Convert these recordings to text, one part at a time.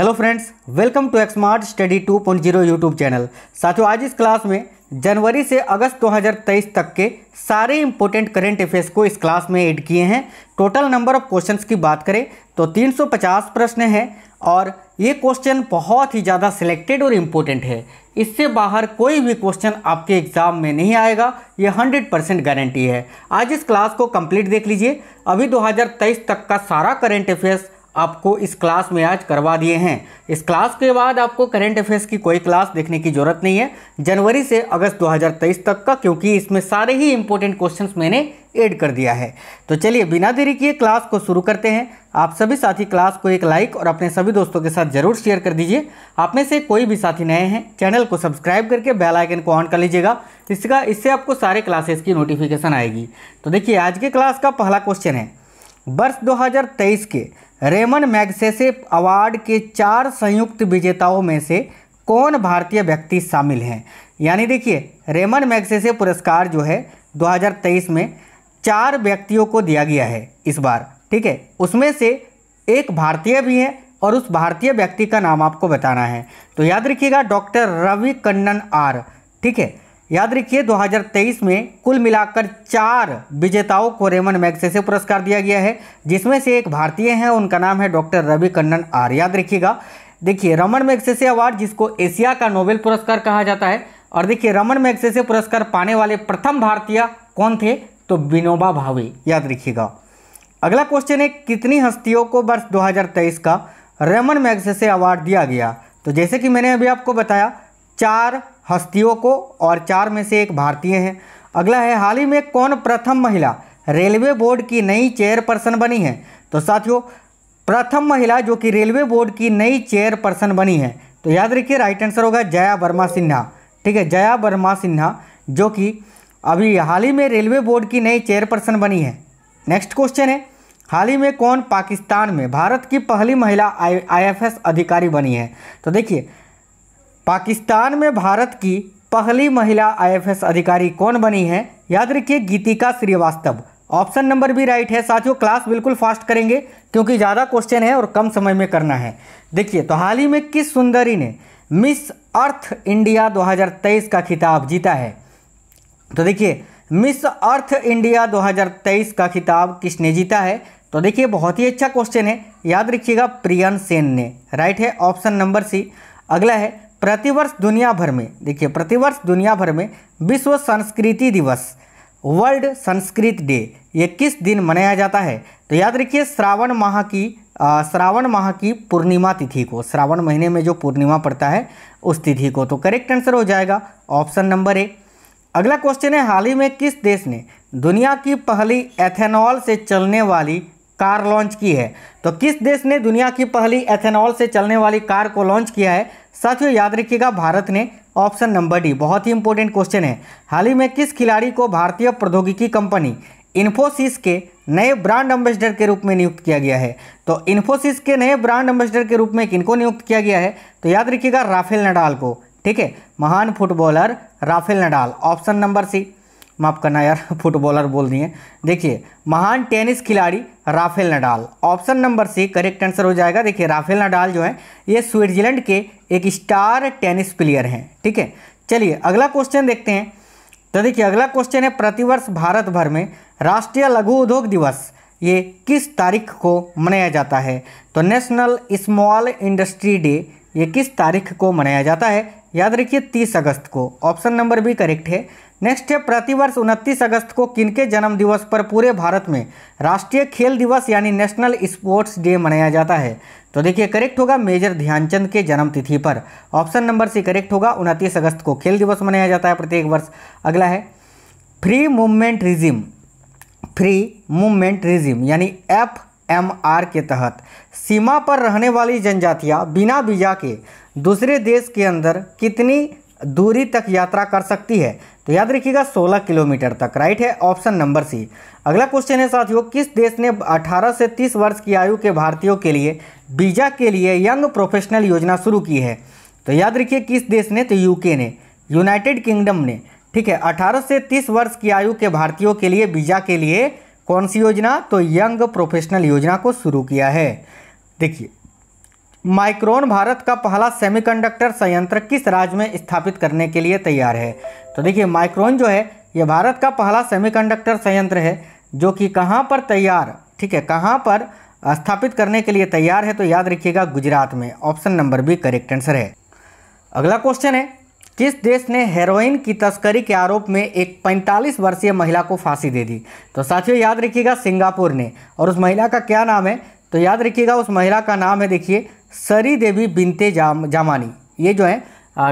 Hello friends welcome to Xmart study 2.0 YouTube channel साथियों आज इस क्लास में जनवरी से अगस्त 2023 तक के सारे इंपॉर्टेंट करेंट अफेयर्स को इस क्लास में ऐड किए हैं टोटल नंबर ऑफ क्वेश्चंस की बात करें तो 350 प्रश्न हैं और ये क्वेश्चन बहुत ही ज़्यादा सिलेक्टेड और इम्पोर्टेंट है इससे बाहर कोई भी क्वेश्चन आपके एग्ज़ाम में नहीं आएगा ये 100 परसेंट गारंटी है आज इस क्लास को कंप्लीट देख लीजिए अभी 2023 तक का सारा करेंट अफेयर्स आपको इस क्लास में आज करवा दिए हैं इस क्लास के बाद आपको करेंट अफेयर्स की कोई क्लास देखने की ज़रूरत नहीं है जनवरी से अगस्त 2023 तक का क्योंकि इसमें सारे ही इंपॉर्टेंट क्वेश्चंस मैंने ऐड कर दिया है तो चलिए बिना देरी किए क्लास को शुरू करते हैं आप सभी साथी क्लास को एक लाइक और अपने सभी दोस्तों के साथ जरूर शेयर कर दीजिए आप में से कोई भी साथी नए हैं चैनल को सब्सक्राइब करके बेल आइकन को ऑन कर लीजिएगा इसका इससे आपको सारे क्लासेस की नोटिफिकेशन आएगी तो देखिए आज के क्लास का पहला क्वेश्चन है वर्ष दो के रेमन मैग्सेसे अवार्ड के चार संयुक्त विजेताओं में से कौन भारतीय व्यक्ति शामिल हैं यानी देखिए रेमन मैग्सेसे पुरस्कार जो है 2023 में चार व्यक्तियों को दिया गया है इस बार ठीक है उसमें से एक भारतीय भी है और उस भारतीय व्यक्ति का नाम आपको बताना है तो याद रखिएगा डॉक्टर रवि कन्नन आर ठीक है याद रखिए 2023 में कुल मिलाकर चार विजेताओं को रेमन मैगसे से पुरस्कार दिया गया है जिसमें से एक भारतीय हैं उनका नाम है डॉक्टर रवि कन्नन आर याद रखिएगा देखिए रमन मैग्सेसे अवार्ड जिसको एशिया का नोबेल पुरस्कार कहा जाता है और देखिए रमन मैग्सेसे पुरस्कार पाने वाले प्रथम भारतीय कौन थे तो विनोबा भावे याद रखिएगा अगला क्वेश्चन है कितनी हस्तियों को वर्ष 2023 का रेमन मैग्सेसे अवार्ड दिया गया तो जैसे कि मैंने अभी आपको बताया चार हस्तियों को और चार में से एक भारतीय हैं अगला है हाल ही में कौन प्रथम महिला रेलवे बोर्ड की नई चेयरपर्सन बनी है तो साथियों प्रथम महिला जो कि रेलवे बोर्ड की नई चेयरपर्सन बनी है तो याद रखिए राइट आंसर होगा जया वर्मा सिन्हा ठीक है जया वर्मा सिन्हा जो कि अभी हाल ही में रेलवे बोर्ड की नई चेयरपर्सन बनी है नेक्स्ट क्वेश्चन है हाल ही में कौन पाकिस्तान में भारत की पहली महिला आई अधिकारी बनी है तो देखिए पाकिस्तान में भारत की पहली महिला आईएफएस अधिकारी कौन बनी है याद रखिए गीतिका श्रीवास्तव ऑप्शन नंबर भी राइट है साथियों क्लास बिल्कुल फास्ट करेंगे क्योंकि ज़्यादा क्वेश्चन है और कम समय में करना है देखिए तो हाल ही में किस सुंदरी ने मिस अर्थ इंडिया 2023 का खिताब जीता है तो देखिए मिस अर्थ इंडिया 2023 का खिताब किसने जीता है तो देखिए बहुत ही अच्छा क्वेश्चन है याद रखिएगा प्रियन सेन ने राइट है ऑप्शन नंबर सी अगला है प्रतिवर्ष दुनिया भर में देखिए प्रतिवर्ष दुनिया भर में विश्व संस्कृति दिवस वर्ल्ड संस्कृत डे ये किस दिन मनाया जाता है तो याद रखिए श्रावण माह की श्रावण माह की पूर्णिमा तिथि को श्रावण महीने में जो पूर्णिमा पड़ता है उस तिथि को तो करेक्ट आंसर हो जाएगा ऑप्शन नंबर ए अगला क्वेश्चन है हाल ही में किस देश ने दुनिया की पहली एथेनॉल से चलने वाली कार लॉन्च की है तो किस देश ने दुनिया की पहली एथेनॉल से चलने वाली कार को लॉन्च किया है साथियों याद रखिएगा भारत ने ऑप्शन नंबर डी बहुत ही इंपॉर्टेंट क्वेश्चन है हाल ही में किस खिलाड़ी को भारतीय प्रौद्योगिकी कंपनी इन्फोसिस के नए ब्रांड एम्बेसडर के रूप में नियुक्त किया गया है तो इन्फोसिस के नए ब्रांड एम्बेसडर के रूप में किनको नियुक्त किया गया है तो याद रखिएगा राफेल नडाल को ठीक है महान footballer Rafael Nadal option number C माफ करना यार फुटबॉलर बोल दिए देखिए महान टेनिस खिलाड़ी Rafael Nadal option number C correct answer हो जाएगा देखिए राफेल नडाल जो है ये स्विट्जरलैंड के एक स्टार टेनिस प्लेयर हैं ठीक है चलिए अगला क्वेश्चन देखते हैं तो देखिए अगला क्वेश्चन है प्रतिवर्ष भारत भर में राष्ट्रीय लघु उद्योग दिवस ये किस तारीख को मनाया जाता है तो नेशनल स्मॉल इंडस्ट्री डे ये किस तारीख को मनाया जाता है याद रखिए तीस अगस्त को ऑप्शन नंबर बी करेक्ट है नेक्स्ट है प्रतिवर्ष उनतीस अगस्त को किनके जन्म दिवस पर पूरे भारत में राष्ट्रीय खेल दिवस यानी नेशनल स्पोर्ट्स डे मनाया जाता है तो देखिए करेक्ट होगा मेजर ध्यानचंद के जन्म तिथि पर ऑप्शन नंबर सी करेक्ट होगा उनतीस अगस्त को खेल दिवस मनाया जाता है प्रत्येक वर्ष अगला है free movement regime free movement regime यानी एफ एम आर के तहत सीमा पर रहने वाली जनजातियाँ बिना वीज़ा के दूसरे देश के अंदर कितनी दूरी तक यात्रा कर सकती है तो याद रखिएगा 16 किलोमीटर तक राइट है ऑप्शन नंबर सी अगला क्वेश्चन है साथियों किस देश ने 18 से 30 वर्ष की आयु के भारतीयों के लिए वीजा के लिए यंग प्रोफेशनल योजना शुरू की है तो याद रखिए किस देश ने तो यूके ने यूनाइटेड किंगडम ने ठीक है 18 से 30 वर्ष की आयु के भारतीयों के लिए वीजा के लिए कौन सी योजना तो यंग प्रोफेशनल योजना को शुरू किया है देखिए माइक्रोन भारत का पहला सेमीकंडक्टर संयंत्र किस राज्य में स्थापित करने के लिए तैयार है तो देखिए माइक्रोन जो है ये भारत का पहला सेमीकंडक्टर संयंत्र है जो कि कहाँ पर तैयार ठीक है कहाँ पर स्थापित करने के लिए तैयार है तो याद रखिएगा गुजरात में option number B correct answer है अगला क्वेश्चन है किस देश ने हेरोइन की तस्करी के आरोप में एक 45 वर्षीय महिला को फांसी दे दी तो साथियों याद रखिएगा सिंगापुर ने और उस महिला का क्या नाम है तो याद रखिएगा उस महिला का नाम है देखिए सरी देवी बिनते जाम जामानी ये जो है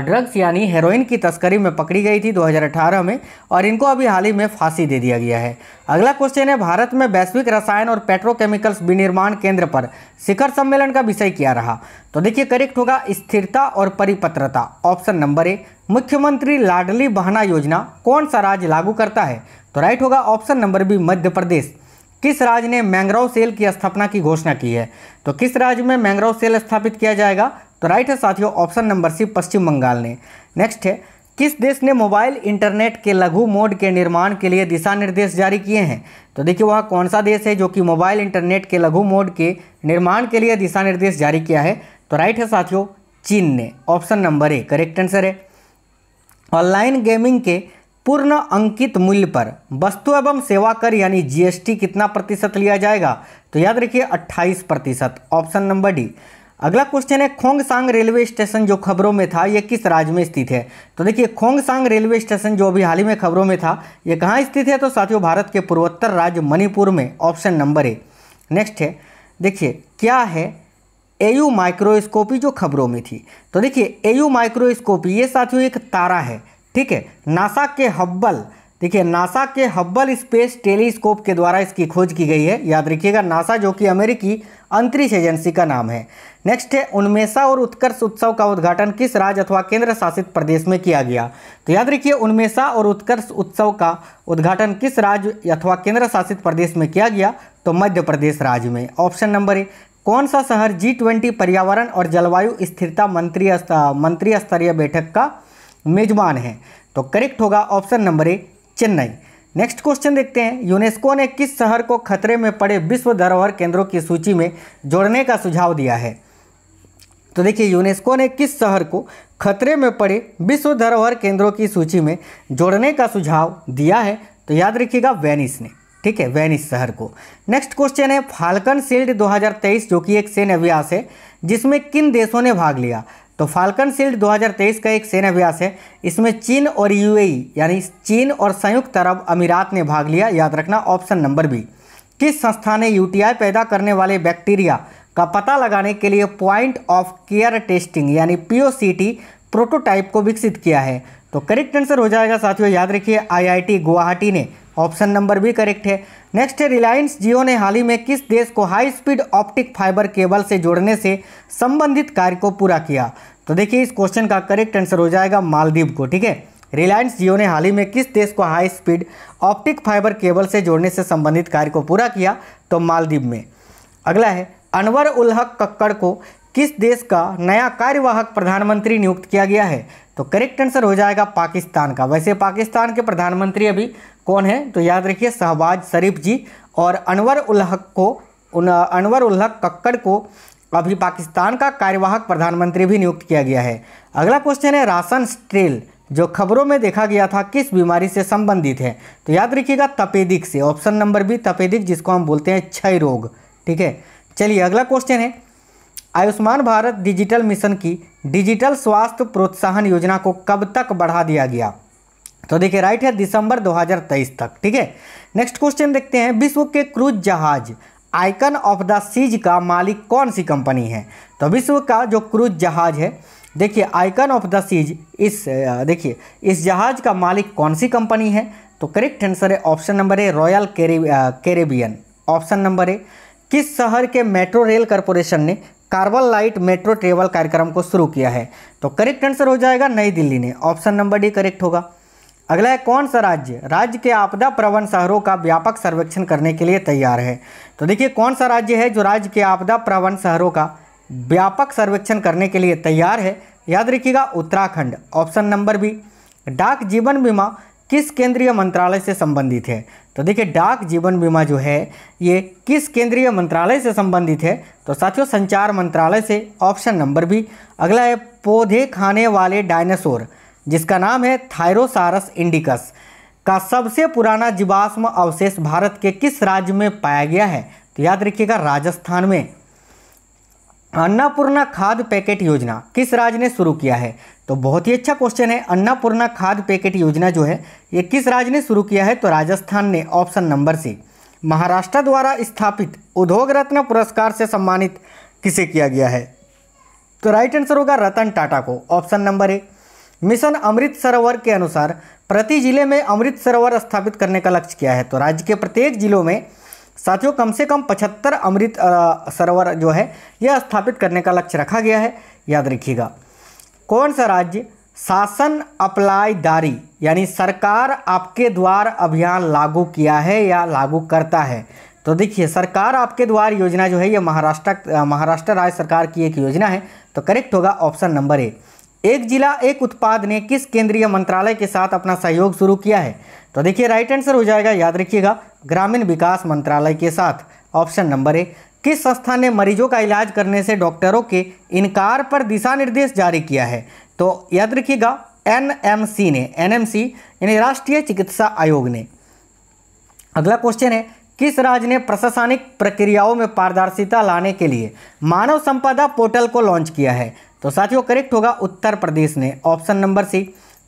ड्रग्स यानी हेरोइन की तस्करी में पकड़ी गई थी 2018 में और इनको अभी हाल ही में फांसी दे दिया गया है अगला क्वेश्चन है भारत में वैश्विक रसायन और पेट्रोकेमिकल्स विनिर्माण केंद्र पर शिखर सम्मेलन का विषय क्या रहा तो देखिए करेक्ट होगा स्थिरता और परिपत्रता ऑप्शन नंबर ए मुख्यमंत्री लाडली बहना योजना कौन सा राज्य लागू करता है तो राइट होगा option number B Madhya Pradesh किस राज्य ने मैंग्रोव सेल की स्थापना की घोषणा की है तो किस राज्य में मैंग्रोव सेल स्थापित किया जाएगा तो राइट है साथियों option number C Paschim Bengal ने नेक्स्ट है किस देश ने मोबाइल इंटरनेट के लघु मोड के निर्माण के लिए दिशा निर्देश जारी किए हैं तो देखिए वह कौन सा देश है जो कि मोबाइल इंटरनेट के लघु मोड के निर्माण के लिए दिशा निर्देश जारी किया है तो राइट है साथियों चीन ने option number A correct answer है ऑनलाइन गेमिंग के पूर्ण अंकित मूल्य पर वस्तु एवं सेवा कर यानी जीएसटी कितना प्रतिशत लिया जाएगा तो याद रखिए 28 प्रतिशत ऑप्शन नंबर डी अगला क्वेश्चन है खोंगसांग रेलवे स्टेशन जो खबरों में था यह किस राज्य में स्थित है तो देखिए खोंगसांग रेलवे स्टेशन जो अभी हाल ही में खबरों में था यह कहाँ स्थित है तो साथियों भारत के पूर्वोत्तर राज्य मणिपुर में ऑप्शन नंबर ए नेक्स्ट है देखिए क्या है एयू माइक्रोस्कोपी जो खबरों में थी तो देखिए एयू माइक्रोस्कोपी ये साथियों एक तारा है ठीक है नासा के हब्बल देखिए नासा के हब्बल स्पेस टेलीस्कोप के द्वारा इसकी खोज की गई है याद रखिएगा नासा जो कि अमेरिकी अंतरिक्ष एजेंसी का नाम है नेक्स्ट है उन्मेषा और उत्कर्ष उत्सव का उद्घाटन किस राज्य अथवा केंद्र शासित प्रदेश में किया गया तो याद रखिए उन्मेषा और उत्कर्ष उत्सव का उद्घाटन किस राज्य अथवा केंद्र शासित प्रदेश में किया गया तो मध्य प्रदेश राज्य में ऑप्शन नंबर ए कौन सा शहर जी ट्वेंटी पर्यावरण और जलवायु स्थिरता मंत्री मंत्री स्तरीय बैठक का मेजबान हैं तो करेक्ट होगा option number A Chennai next question देखते हैं यूनेस्को ने किस शहर को खतरे में पड़े विश्व धरोहर केंद्रों की सूची में जोड़ने का सुझाव दिया है तो देखिए यूनेस्को ने किस शहर को खतरे में पड़े विश्व धरोहर केंद्रों की सूची में जोड़ने का सुझाव दिया है तो याद रखिएगा वेनिस ने ठीक है वेनिस शहर को नेक्स्ट क्वेश्चन है फाल्कन शील्ड 2023 जो कि एक सैन्य अभ्यास है जिसमें किन देशों ने भाग लिया तो फाल्कन शील्ड 2023 का एक अभ्यास है इसमें चीन और यूएई यानी चीन और संयुक्त अरब अमीरात ने भाग लिया याद रखना ऑप्शन नंबर बी किस संस्था ने यूटीआई पैदा करने वाले बैक्टीरिया का पता लगाने के लिए पॉइंट ऑफ केयर टेस्टिंग यानी पीओसीटी प्रोटोटाइप को विकसित किया है तो करेक्ट आंसर हो जाएगा साथियों याद रखिए आईआईटी गुवाहाटी ने ऑप्शन नंबर भी करेक्ट है नेक्स्ट है रिलायंस जियो ने हाल ही में किस देश को high speed optic fibre cable से जोड़ने से संबंधित कार्य को पूरा किया तो देखिए इस क्वेश्चन का करेक्ट आंसर हो जाएगा मालदीव को ठीक है रिलायंस जियो ने हाल ही में किस देश को high speed optic fibre cable से जोड़ने से संबंधित कार्य को पूरा किया तो मालदीव में अगला है अनवर उल हक कक्कड़ को किस देश का नया कार्यवाहक प्रधानमंत्री नियुक्त किया गया है तो करेक्ट आंसर हो जाएगा पाकिस्तान का वैसे पाकिस्तान के प्रधानमंत्री अभी कौन है तो याद रखिए शहबाज शरीफ जी और अनवर उलहक को उन अनवर उल्हक कक्कड़ को अभी पाकिस्तान का कार्यवाहक प्रधानमंत्री भी नियुक्त किया गया है अगला क्वेश्चन है राशन स्ट्रेल जो खबरों में देखा गया था किस बीमारी से संबंधित है तो याद रखिएगा तपेदिक से ऑप्शन नंबर बी तपेदिक जिसको हम बोलते हैं क्षय रोग ठीक है चलिए अगला क्वेश्चन है आयुष्मान भारत डिजिटल मिशन की डिजिटल स्वास्थ्य प्रोत्साहन योजना को कब तक बढ़ा दिया गया तो देखिए राइट है दिसंबर 2023 तक ठीक है नेक्स्ट क्वेश्चन देखते हैं विश्व के क्रूज जहाज आइकन ऑफ द सीज का मालिक कौन सी कंपनी है तो विश्व का जो क्रूज जहाज है देखिए आइकन ऑफ द सीज इस देखिए इस जहाज का मालिक कौन सी कंपनी है तो करेक्ट आंसर है option number A Royal Caribbean option number A किस शहर के मेट्रो रेल कॉरपोरेशन ने कार्बन लाइट मेट्रो ट्रेवल कार्यक्रम को शुरू किया है तो करेक्ट आंसर हो जाएगा नई दिल्ली ने ऑप्शन नंबर डी करेक्ट होगा अगला है कौन सा राज्य राज्य के आपदा प्रवण शहरों का व्यापक सर्वेक्षण करने के लिए तैयार है तो देखिए कौन सा राज्य है जो राज्य के आपदा प्रवण शहरों का व्यापक सर्वेक्षण करने के लिए तैयार है याद रखिएगा उत्तराखंड ऑप्शन नंबर बी डाक जीवन बीमा किस केंद्रीय मंत्रालय से संबंधित है तो देखिए डाक जीवन बीमा जो है ये किस केंद्रीय मंत्रालय से संबंधित है तो साथियों संचार मंत्रालय से ऑप्शन नंबर भी अगला है पौधे खाने वाले डायनासोर जिसका नाम है थायरोसारस इंडिकस का सबसे पुराना जीवाश्म अवशेष भारत के किस राज्य में पाया गया है तो याद रखिएगा राजस्थान में अन्नापूर्णा खाद्य पैकेट योजना किस राज्य ने शुरू किया है तो बहुत ही अच्छा क्वेश्चन है अन्नापूर्णा खाद पैकेट योजना जो है ये किस राज्य ने शुरू किया है तो राजस्थान ने ऑप्शन नंबर सी महाराष्ट्र द्वारा स्थापित उद्योग रत्न पुरस्कार से सम्मानित किसे किया गया है तो राइट आंसर होगा रतन टाटा को option number A mission Amrit Sarovar के अनुसार प्रति जिले में अमृत सरोवर स्थापित करने का लक्ष्य क्या है तो राज्य के प्रत्येक जिलों में साथियों कम से कम 75 अमृत सरोवर जो है यह स्थापित करने का लक्ष्य रखा गया है याद रखिएगा कौन सा राज्य शासन अप्लाईदारी यानी सरकार आपके द्वार अभियान लागू किया है या लागू करता है तो देखिए सरकार आपके द्वार योजना जो है ये महाराष्ट्र महाराष्ट्र राज्य सरकार की एक योजना है तो करेक्ट होगा ऑप्शन नंबर ए एक जिला एक उत्पाद ने किस केंद्रीय मंत्रालय के साथ अपना सहयोग शुरू किया है तो देखिए राइट आंसर हो जाएगा याद रखिएगा ग्रामीण विकास मंत्रालय के साथ ऑप्शन नंबर ए किस संस्था ने मरीजों का इलाज करने से डॉक्टरों के इनकार पर दिशा निर्देश जारी किया है तो याद रखिएगा एनएमसी ने एनएमसी यानी राष्ट्रीय चिकित्सा आयोग ने अगला क्वेश्चन है किस राज्य ने प्रशासनिक प्रक्रियाओं में पारदर्शिता लाने के लिए मानव संपदा पोर्टल को लॉन्च किया है तो साथियों करेक्ट होगा उत्तर प्रदेश ने ऑप्शन नंबर सी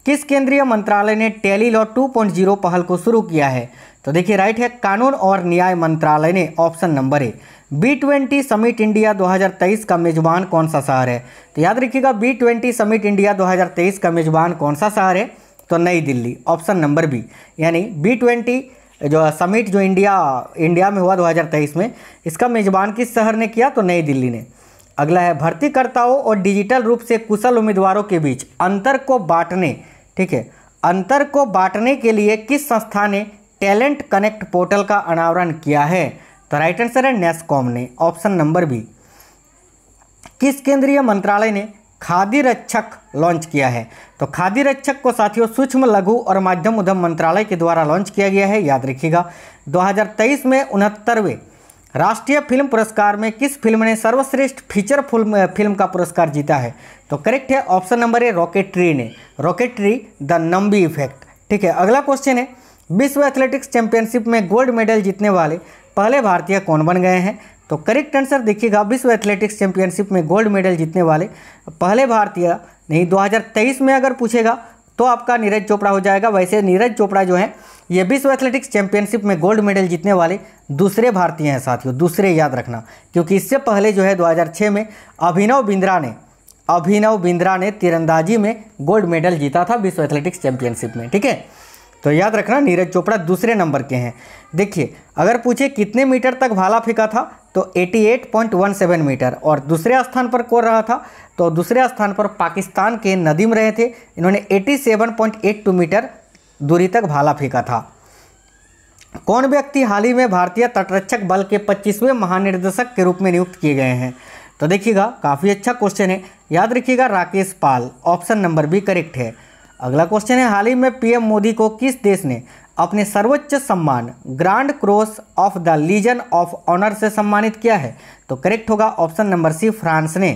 किस केंद्रीय मंत्रालय ने टेली लॉ 2.0 पहल को शुरू किया है तो देखिए राइट है कानून और न्याय मंत्रालय ने option number A B twenty summit India 2023 का मेज़बान कौन सा शहर है तो याद रखिएगा बी ट्वेंटी समिट इंडिया 2023 का मेज़बान कौन सा शहर है तो Nai Delhi option number B यानी बी ट्वेंटी जो समिट जो इंडिया इंडिया में हुआ 2023 में इसका मेज़बान किस शहर ने किया तो नई दिल्ली ने अगला है भर्तीकर्ताओं और डिजिटल रूप से कुशल उम्मीदवारों के बीच अंतर को बांटने ठीक है अंतर को बांटने के लिए किस संस्था ने टैलेंट कनेक्ट पोर्टल का अनावरण किया है तो राइट आंसर है नेस्कॉम ने ऑप्शन नंबर बी किस केंद्रीय मंत्रालय ने खादी रक्षक लॉन्च किया है तो खादी रक्षक को साथियों सूक्ष्म लघु और माध्यम उद्यम मंत्रालय के द्वारा लॉन्च किया गया है याद रखिएगा 2023 में उनहत्तरवें राष्ट्रीय फिल्म पुरस्कार में किस फिल्म ने सर्वश्रेष्ठ फीचर फिल्म फिल्म का पुरस्कार जीता है तो करेक्ट है ऑप्शन नंबर ए रॉकेट्री ने रॉकेट्री द नंबी इफेक्ट ठीक है अगला क्वेश्चन है विश्व एथलेटिक्स चैंपियनशिप में गोल्ड मेडल जीतने वाले पहले भारतीय कौन बन गए हैं तो करेक्ट आंसर देखिएगा विश्व एथलेटिक्स चैंपियनशिप में गोल्ड मेडल जीतने वाले पहले भारतीय नहीं 2023 में अगर पूछेगा तो आपका नीरज चोपड़ा हो जाएगा वैसे नीरज चोपड़ा जो है ये विश्व एथलेटिक्स चैंपियनशिप में गोल्ड मेडल जीतने वाले दूसरे भारतीय हैं साथियों दूसरे याद रखना क्योंकि इससे पहले जो है दो में अभिनव बिंद्रा ने अभिनव बिंद्रा ने तिरंदाजी में गोल्ड मेडल जीता था विश्व एथलेटिक्स चैंपियनशिप में ठीक है तो याद रखना नीरज चोपड़ा दूसरे नंबर के हैं देखिए अगर पूछे कितने मीटर तक भाला फेंका था तो 88.17 मीटर और दूसरे स्थान पर कौन रहा था तो दूसरे स्थान पर पाकिस्तान के नदीम रहे थे इन्होंने 87.82 मीटर दूरी तक भाला फेंका था कौन व्यक्ति हाल ही में भारतीय तटरक्षक बल के 25वें महानिर्देशक के रूप में नियुक्त किए गए हैं तो देखिएगा काफ़ी अच्छा क्वेश्चन है याद रखिएगा Rakesh Pal option number B correct है अगला क्वेश्चन है हाल ही में पीएम मोदी को किस देश ने अपने सर्वोच्च सम्मान Grand Cross of the Legion of Honour से सम्मानित किया है तो करेक्ट होगा ऑप्शन नंबर सी फ्रांस ने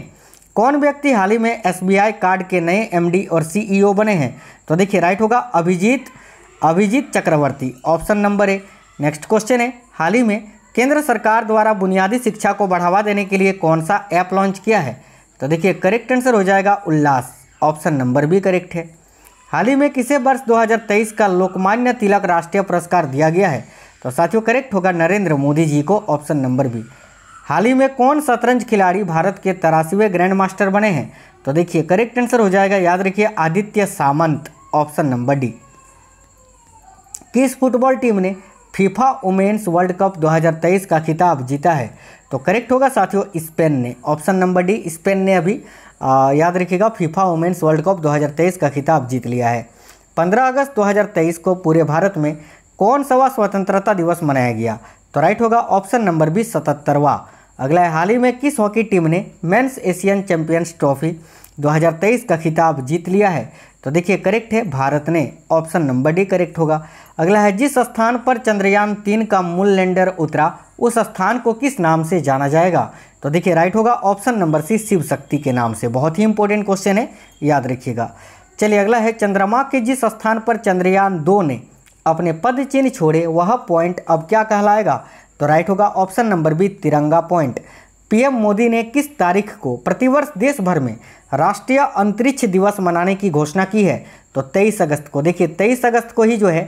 कौन व्यक्ति हाल ही में एसबीआई कार्ड के नए एमडी और सीईओ e बने हैं तो देखिए राइट होगा Abhijit Abhijit Chakraborty option number A next question है हाल ही में केंद्र सरकार द्वारा बुनियादी शिक्षा को बढ़ावा देने के लिए कौन सा ऐप लॉन्च किया है तो देखिए करेक्ट आंसर हो जाएगा Ullas option number B correct है हाल ही में किसे वर्ष 2023 का लोकमान्य तिलक राष्ट्रीय पुरस्कार दिया गया है तो साथियों करेक्ट होगा नरेंद्र मोदी जी को ऑप्शन नंबर बी हाल ही में कौन शतरंज खिलाड़ी भारत के तरासीवें ग्रैंड मास्टर बने हैं तो देखिए करेक्ट आंसर हो जाएगा याद रखिए Aditya Samant option number D किस फुटबॉल टीम ने फीफा वुमेन्स वर्ल्ड कप 2023 का खिताब जीता है तो करेक्ट होगा साथियों स्पेन ने ऑप्शन नंबर डी स्पेन ने अभी आ, याद रखिएगा फीफा वुमेन्स वर्ल्ड कप 2023 का खिताब जीत लिया है 15 अगस्त 2023 को पूरे भारत में कौन सवा स्वतंत्रता दिवस मनाया गया तो राइट होगा ऑप्शन नंबर बी सतहत्तरवा अगला है हाल ही में किस हॉकी टीम ने मेन्स एशियन चैंपियंस ट्रॉफी 2023 का खिताब जीत लिया है तो देखिए करेक्ट है भारत ने ऑप्शन नंबर डी करेक्ट होगा अगला है जिस स्थान पर चंद्रयान तीन का मूल लैंडर उतरा उस स्थान को किस नाम से जाना जाएगा तो देखिए राइट होगा ऑप्शन नंबर सी शिव शक्ति के नाम से बहुत ही इंपॉर्टेंट क्वेश्चन है याद रखिएगा चलिए अगला है चंद्रमा के जिस स्थान पर चंद्रयान दो ने अपने पद चिन्ह छोड़े वह पॉइंट अब क्या कहलाएगा तो राइट होगा option number B Tiranga point PM Modi ने किस तारीख को प्रतिवर्ष देश भर में राष्ट्रीय अंतरिक्ष दिवस मनाने की घोषणा की है तो 23 अगस्त को देखिए 23 अगस्त को ही जो है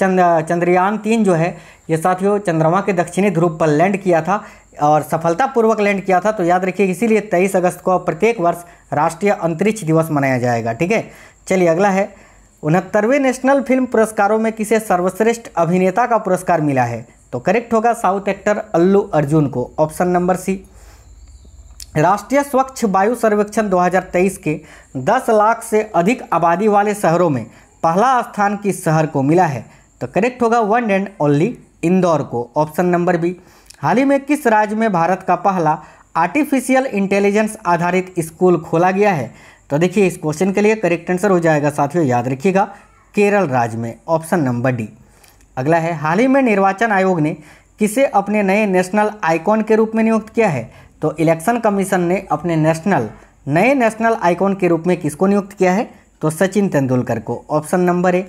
चंद चंद्रयान तीन जो है ये साथियों चंद्रमा के दक्षिणी ध्रुव पर लैंड किया था और सफलतापूर्वक लैंड किया था तो याद रखिए इसीलिए तेईस अगस्त को प्रत्येक वर्ष राष्ट्रीय अंतरिक्ष दिवस मनाया जाएगा ठीक है चलिए अगला है उनहत्तरवें नेशनल फिल्म पुरस्कारों में किसे सर्वश्रेष्ठ अभिनेता का पुरस्कार मिला है तो करेक्ट होगा साउथ एक्टर अल्लू अर्जुन को ऑप्शन नंबर सी राष्ट्रीय स्वच्छ वायु सर्वेक्षण 2023 के 10 लाख से अधिक आबादी वाले शहरों में पहला स्थान किस शहर को मिला है तो करेक्ट होगा वन एंड ओनली इंदौर को ऑप्शन नंबर बी हाल ही में किस राज्य में भारत का पहला आर्टिफिशियल इंटेलिजेंस आधारित स्कूल खोला गया है तो देखिए इस क्वेश्चन के लिए करेक्ट आंसर हो जाएगा साथियों याद रखिएगा केरल राज्य में ऑप्शन नंबर डी अगला है हाल ही में निर्वाचन आयोग ने किसे अपने नए नेशनल आइकॉन के रूप में नियुक्त किया है तो इलेक्शन कमीशन ने अपने नेशनल नए नेशनल आइकॉन के रूप में किसको नियुक्त किया है तो सचिन तेंदुलकर को ऑप्शन नंबर ए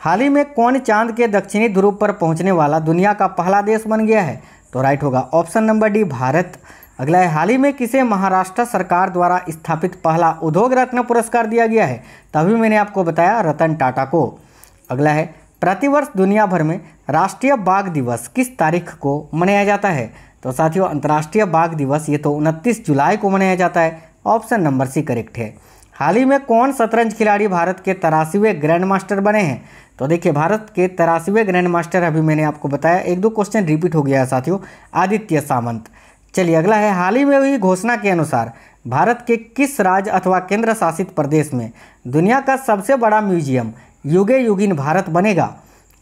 हाल ही में कौन चांद के दक्षिणी ध्रुव पर पहुंचने वाला दुनिया का पहला देश बन गया है तो राइट होगा ऑप्शन नंबर डी भारत अगला है हाल ही में किसे महाराष्ट्र सरकार द्वारा स्थापित पहला उद्योग रत्न पुरस्कार दिया गया है तभी मैंने आपको बताया रतन टाटा को अगला है प्रतिवर्ष दुनिया भर में राष्ट्रीय बाघ दिवस किस तारीख को मनाया जाता है तो साथियों अंतर्राष्ट्रीय बाघ दिवस ये तो 29 जुलाई को मनाया जाता है ऑप्शन नंबर सी करेक्ट है हाल ही में कौन शतरंज खिलाड़ी भारत के तरासीवें ग्रैंड मास्टर बने हैं तो देखिए भारत के तरासीवें ग्रैंड मास्टर अभी मैंने आपको बताया एक दो क्वेश्चन रिपीट हो गया है साथियों आदित्य सामंत चलिए अगला है हाल ही में हुई घोषणा के अनुसार भारत के किस राज्य अथवा केंद्र शासित प्रदेश में दुनिया का सबसे बड़ा म्यूजियम युगे युगिन भारत बनेगा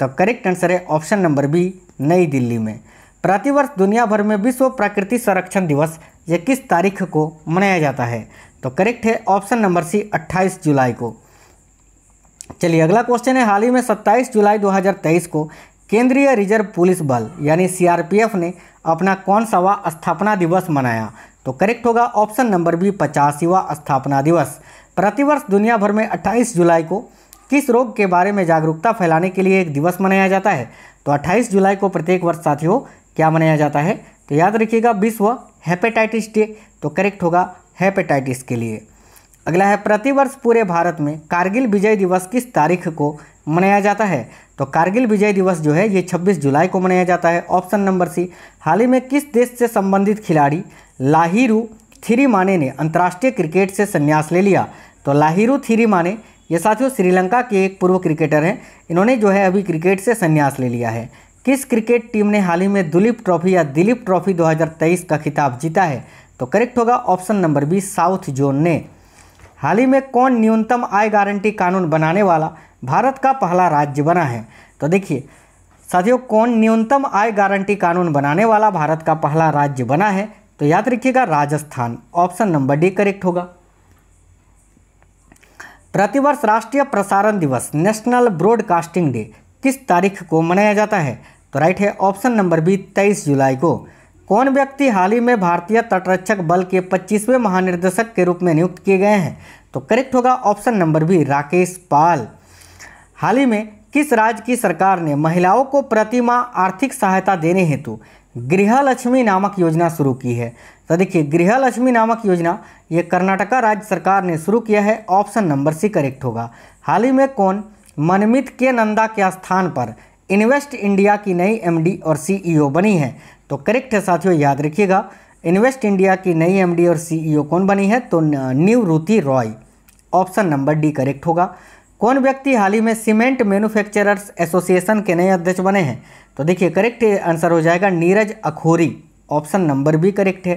तो करेक्ट आंसर है option number B Nai Delhi में प्रतिवर्ष दुनिया भर में विश्व प्रकृति संरक्षण दिवस इक्कीस तारीख को मनाया जाता है तो करेक्ट है ऑप्शन नंबर सी 28 जुलाई को चलिए अगला क्वेश्चन है हाल ही में 27 जुलाई 2023 को केंद्रीय रिजर्व पुलिस बल यानी सीआरपीएफ ने अपना कौन वा स्थापना दिवस मनाया तो करेक्ट होगा ऑप्शन नंबर बी पचासीवा स्थापना दिवस प्रतिवर्ष दुनिया भर में 28 जुलाई को किस रोग के बारे में जागरूकता फैलाने के लिए एक दिवस मनाया जाता है तो 28 जुलाई को प्रत्येक वर्ष साथियों क्या मनाया जाता है तो याद रखिएगा विश्व हेपेटाइटिस डे तो करेक्ट होगा हेपेटाइटिस के लिए अगला है प्रतिवर्ष पूरे भारत में कारगिल विजय दिवस किस तारीख को मनाया जाता है तो कारगिल विजय दिवस जो है ये 26 जुलाई को मनाया जाता है ऑप्शन नंबर सी हाल ही में किस देश से संबंधित खिलाड़ी लाहिरू थिरीमाने माने ने अंतर्राष्ट्रीय क्रिकेट से संन्यास ले लिया तो लाहिरू थिरीमाने माने ये साथियों श्रीलंका के एक पूर्व क्रिकेटर हैं इन्होंने जो है अभी क्रिकेट से संन्यास ले लिया है किस क्रिकेट टीम ने हाल ही में दुलीप ट्रॉफी या दिलीप ट्रॉफी 2023 का खिताब जीता है तो करेक्ट होगा option number B south zone ने हाल ही में कौन न्यूनतम आय गारंटी कानून बनाने वाला भारत का पहला राज्य बना है तो देखिए साथियों कौन न्यूनतम आय गारंटी कानून बनाने वाला भारत का पहला राज्य बना है तो याद रखिएगा Rajasthan option number D correct होगा प्रतिवर्ष राष्ट्रीय प्रसारण दिवस नेशनल ब्रॉडकास्टिंग डे किस तारीख को मनाया जाता है तो राइट है ऑप्शन नंबर बी तेईस जुलाई को कौन व्यक्ति हाल ही में भारतीय तटरक्षक बल के 25वें महानिर्देशक के रूप में नियुक्त किए गए हैं तो करेक्ट होगा option number B Rakesh Pal हाल ही में किस राज्य की सरकार ने महिलाओं को प्रतिमा आर्थिक सहायता देने हेतु गृह लक्ष्मी नामक योजना शुरू की है तो देखिए गृह लक्ष्मी नामक योजना ये कर्नाटका राज्य सरकार ने शुरू किया है ऑप्शन नंबर सी करेक्ट होगा हाल ही में कौन मनमित के नंदा के स्थान पर इन्वेस्ट इंडिया की नई एमडी और सीईओ e बनी है तो करेक्ट है साथियों याद रखिएगा इन्वेस्ट इंडिया की नई एमडी और सीईओ e कौन बनी है तो new Ruti Roy option number D correct होगा कौन व्यक्ति हाल ही में सीमेंट मैन्युफैक्चरर्स एसोसिएशन के नए अध्यक्ष बने हैं तो देखिए करेक्ट आंसर हो जाएगा Neeraj Akhori option number B correct है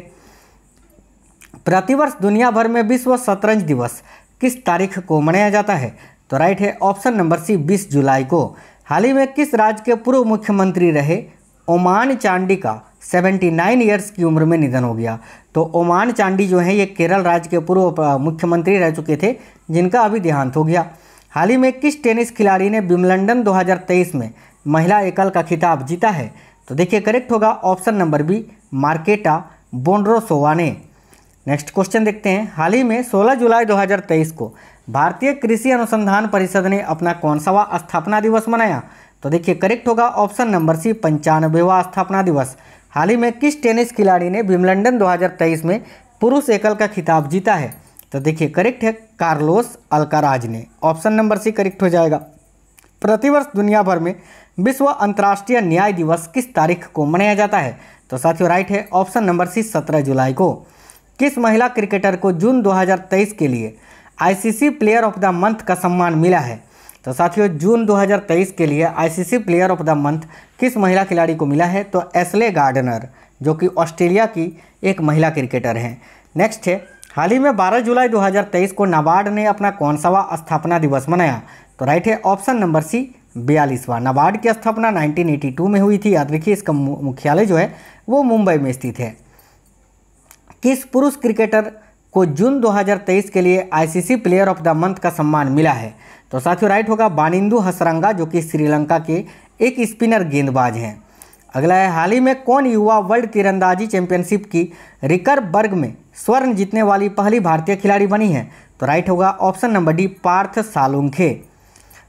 प्रतिवर्ष दुनिया भर में विश्व शतरंज दिवस किस तारीख को मनाया जाता है तो राइट है ऑप्शन नंबर सी 20 जुलाई को हाल ही में किस राज्य के पूर्व मुख्यमंत्री रहे ओमान चांडी का 79 ईयर्स की उम्र में निधन हो गया तो ओमान चांडी जो है ये केरल राज्य के पूर्व मुख्यमंत्री रह चुके थे जिनका अभी देहांत हो गया हाल ही में किस टेनिस खिलाड़ी ने बिमलंडन 2023 में महिला एकल का खिताब जीता है तो देखिए करेक्ट होगा option number B Marketa Vondrousova ने नेक्स्ट क्वेश्चन देखते हैं हाल ही में 16 जुलाई 2023 को भारतीय कृषि अनुसंधान परिषद ने अपना कौन वा स्थापना दिवस मनाया तो देखिए करेक्ट होगा ऑप्शन नंबर सी पंचानवेवा स्थापना दिवस हाल ही में किस टेनिस खिलाड़ी ने विमलंडन 2023 में पुरुष एकल का खिताब जीता है तो देखिए करेक्ट है कार्लोस अल्काराज ने ऑप्शन नंबर सी करेक्ट हो जाएगा प्रतिवर्ष दुनिया भर में विश्व अंतर्राष्ट्रीय न्याय दिवस किस तारीख को मनाया जाता है तो साथियों राइट है ऑप्शन नंबर सी सत्रह जुलाई को किस महिला क्रिकेटर को जून दो के लिए ICC player of the month का सम्मान मिला है तो साथियों जून 2023 के लिए ICC player of the month किस महिला खिलाड़ी को मिला है तो एसले गार्डनर जो कि ऑस्ट्रेलिया की एक महिला क्रिकेटर हैं नेक्स्ट है हाल ही में 12 जुलाई 2023 को नाबार्ड ने अपना कौन सावा स्थापना दिवस मनाया तो राइट है ऑप्शन नंबर सी बयालीसवा नाबार्ड की स्थापना 1982 में हुई थी याद रखिए इसका मुख्यालय जो है वो मुंबई में स्थित है किस पुरुष क्रिकेटर को जून 2023 के लिए ICC player of the month का सम्मान मिला है तो साथियों राइट होगा बानिंदु हसरंगा जो कि श्रीलंका के एक स्पिनर गेंदबाज हैं अगला है हाल ही में कौन युवा वर्ल्ड तीरंदाजी चैंपियनशिप की रिकर वर्ग में स्वर्ण जीतने वाली पहली भारतीय खिलाड़ी बनी है तो राइट होगा option number D Parth Salunkhe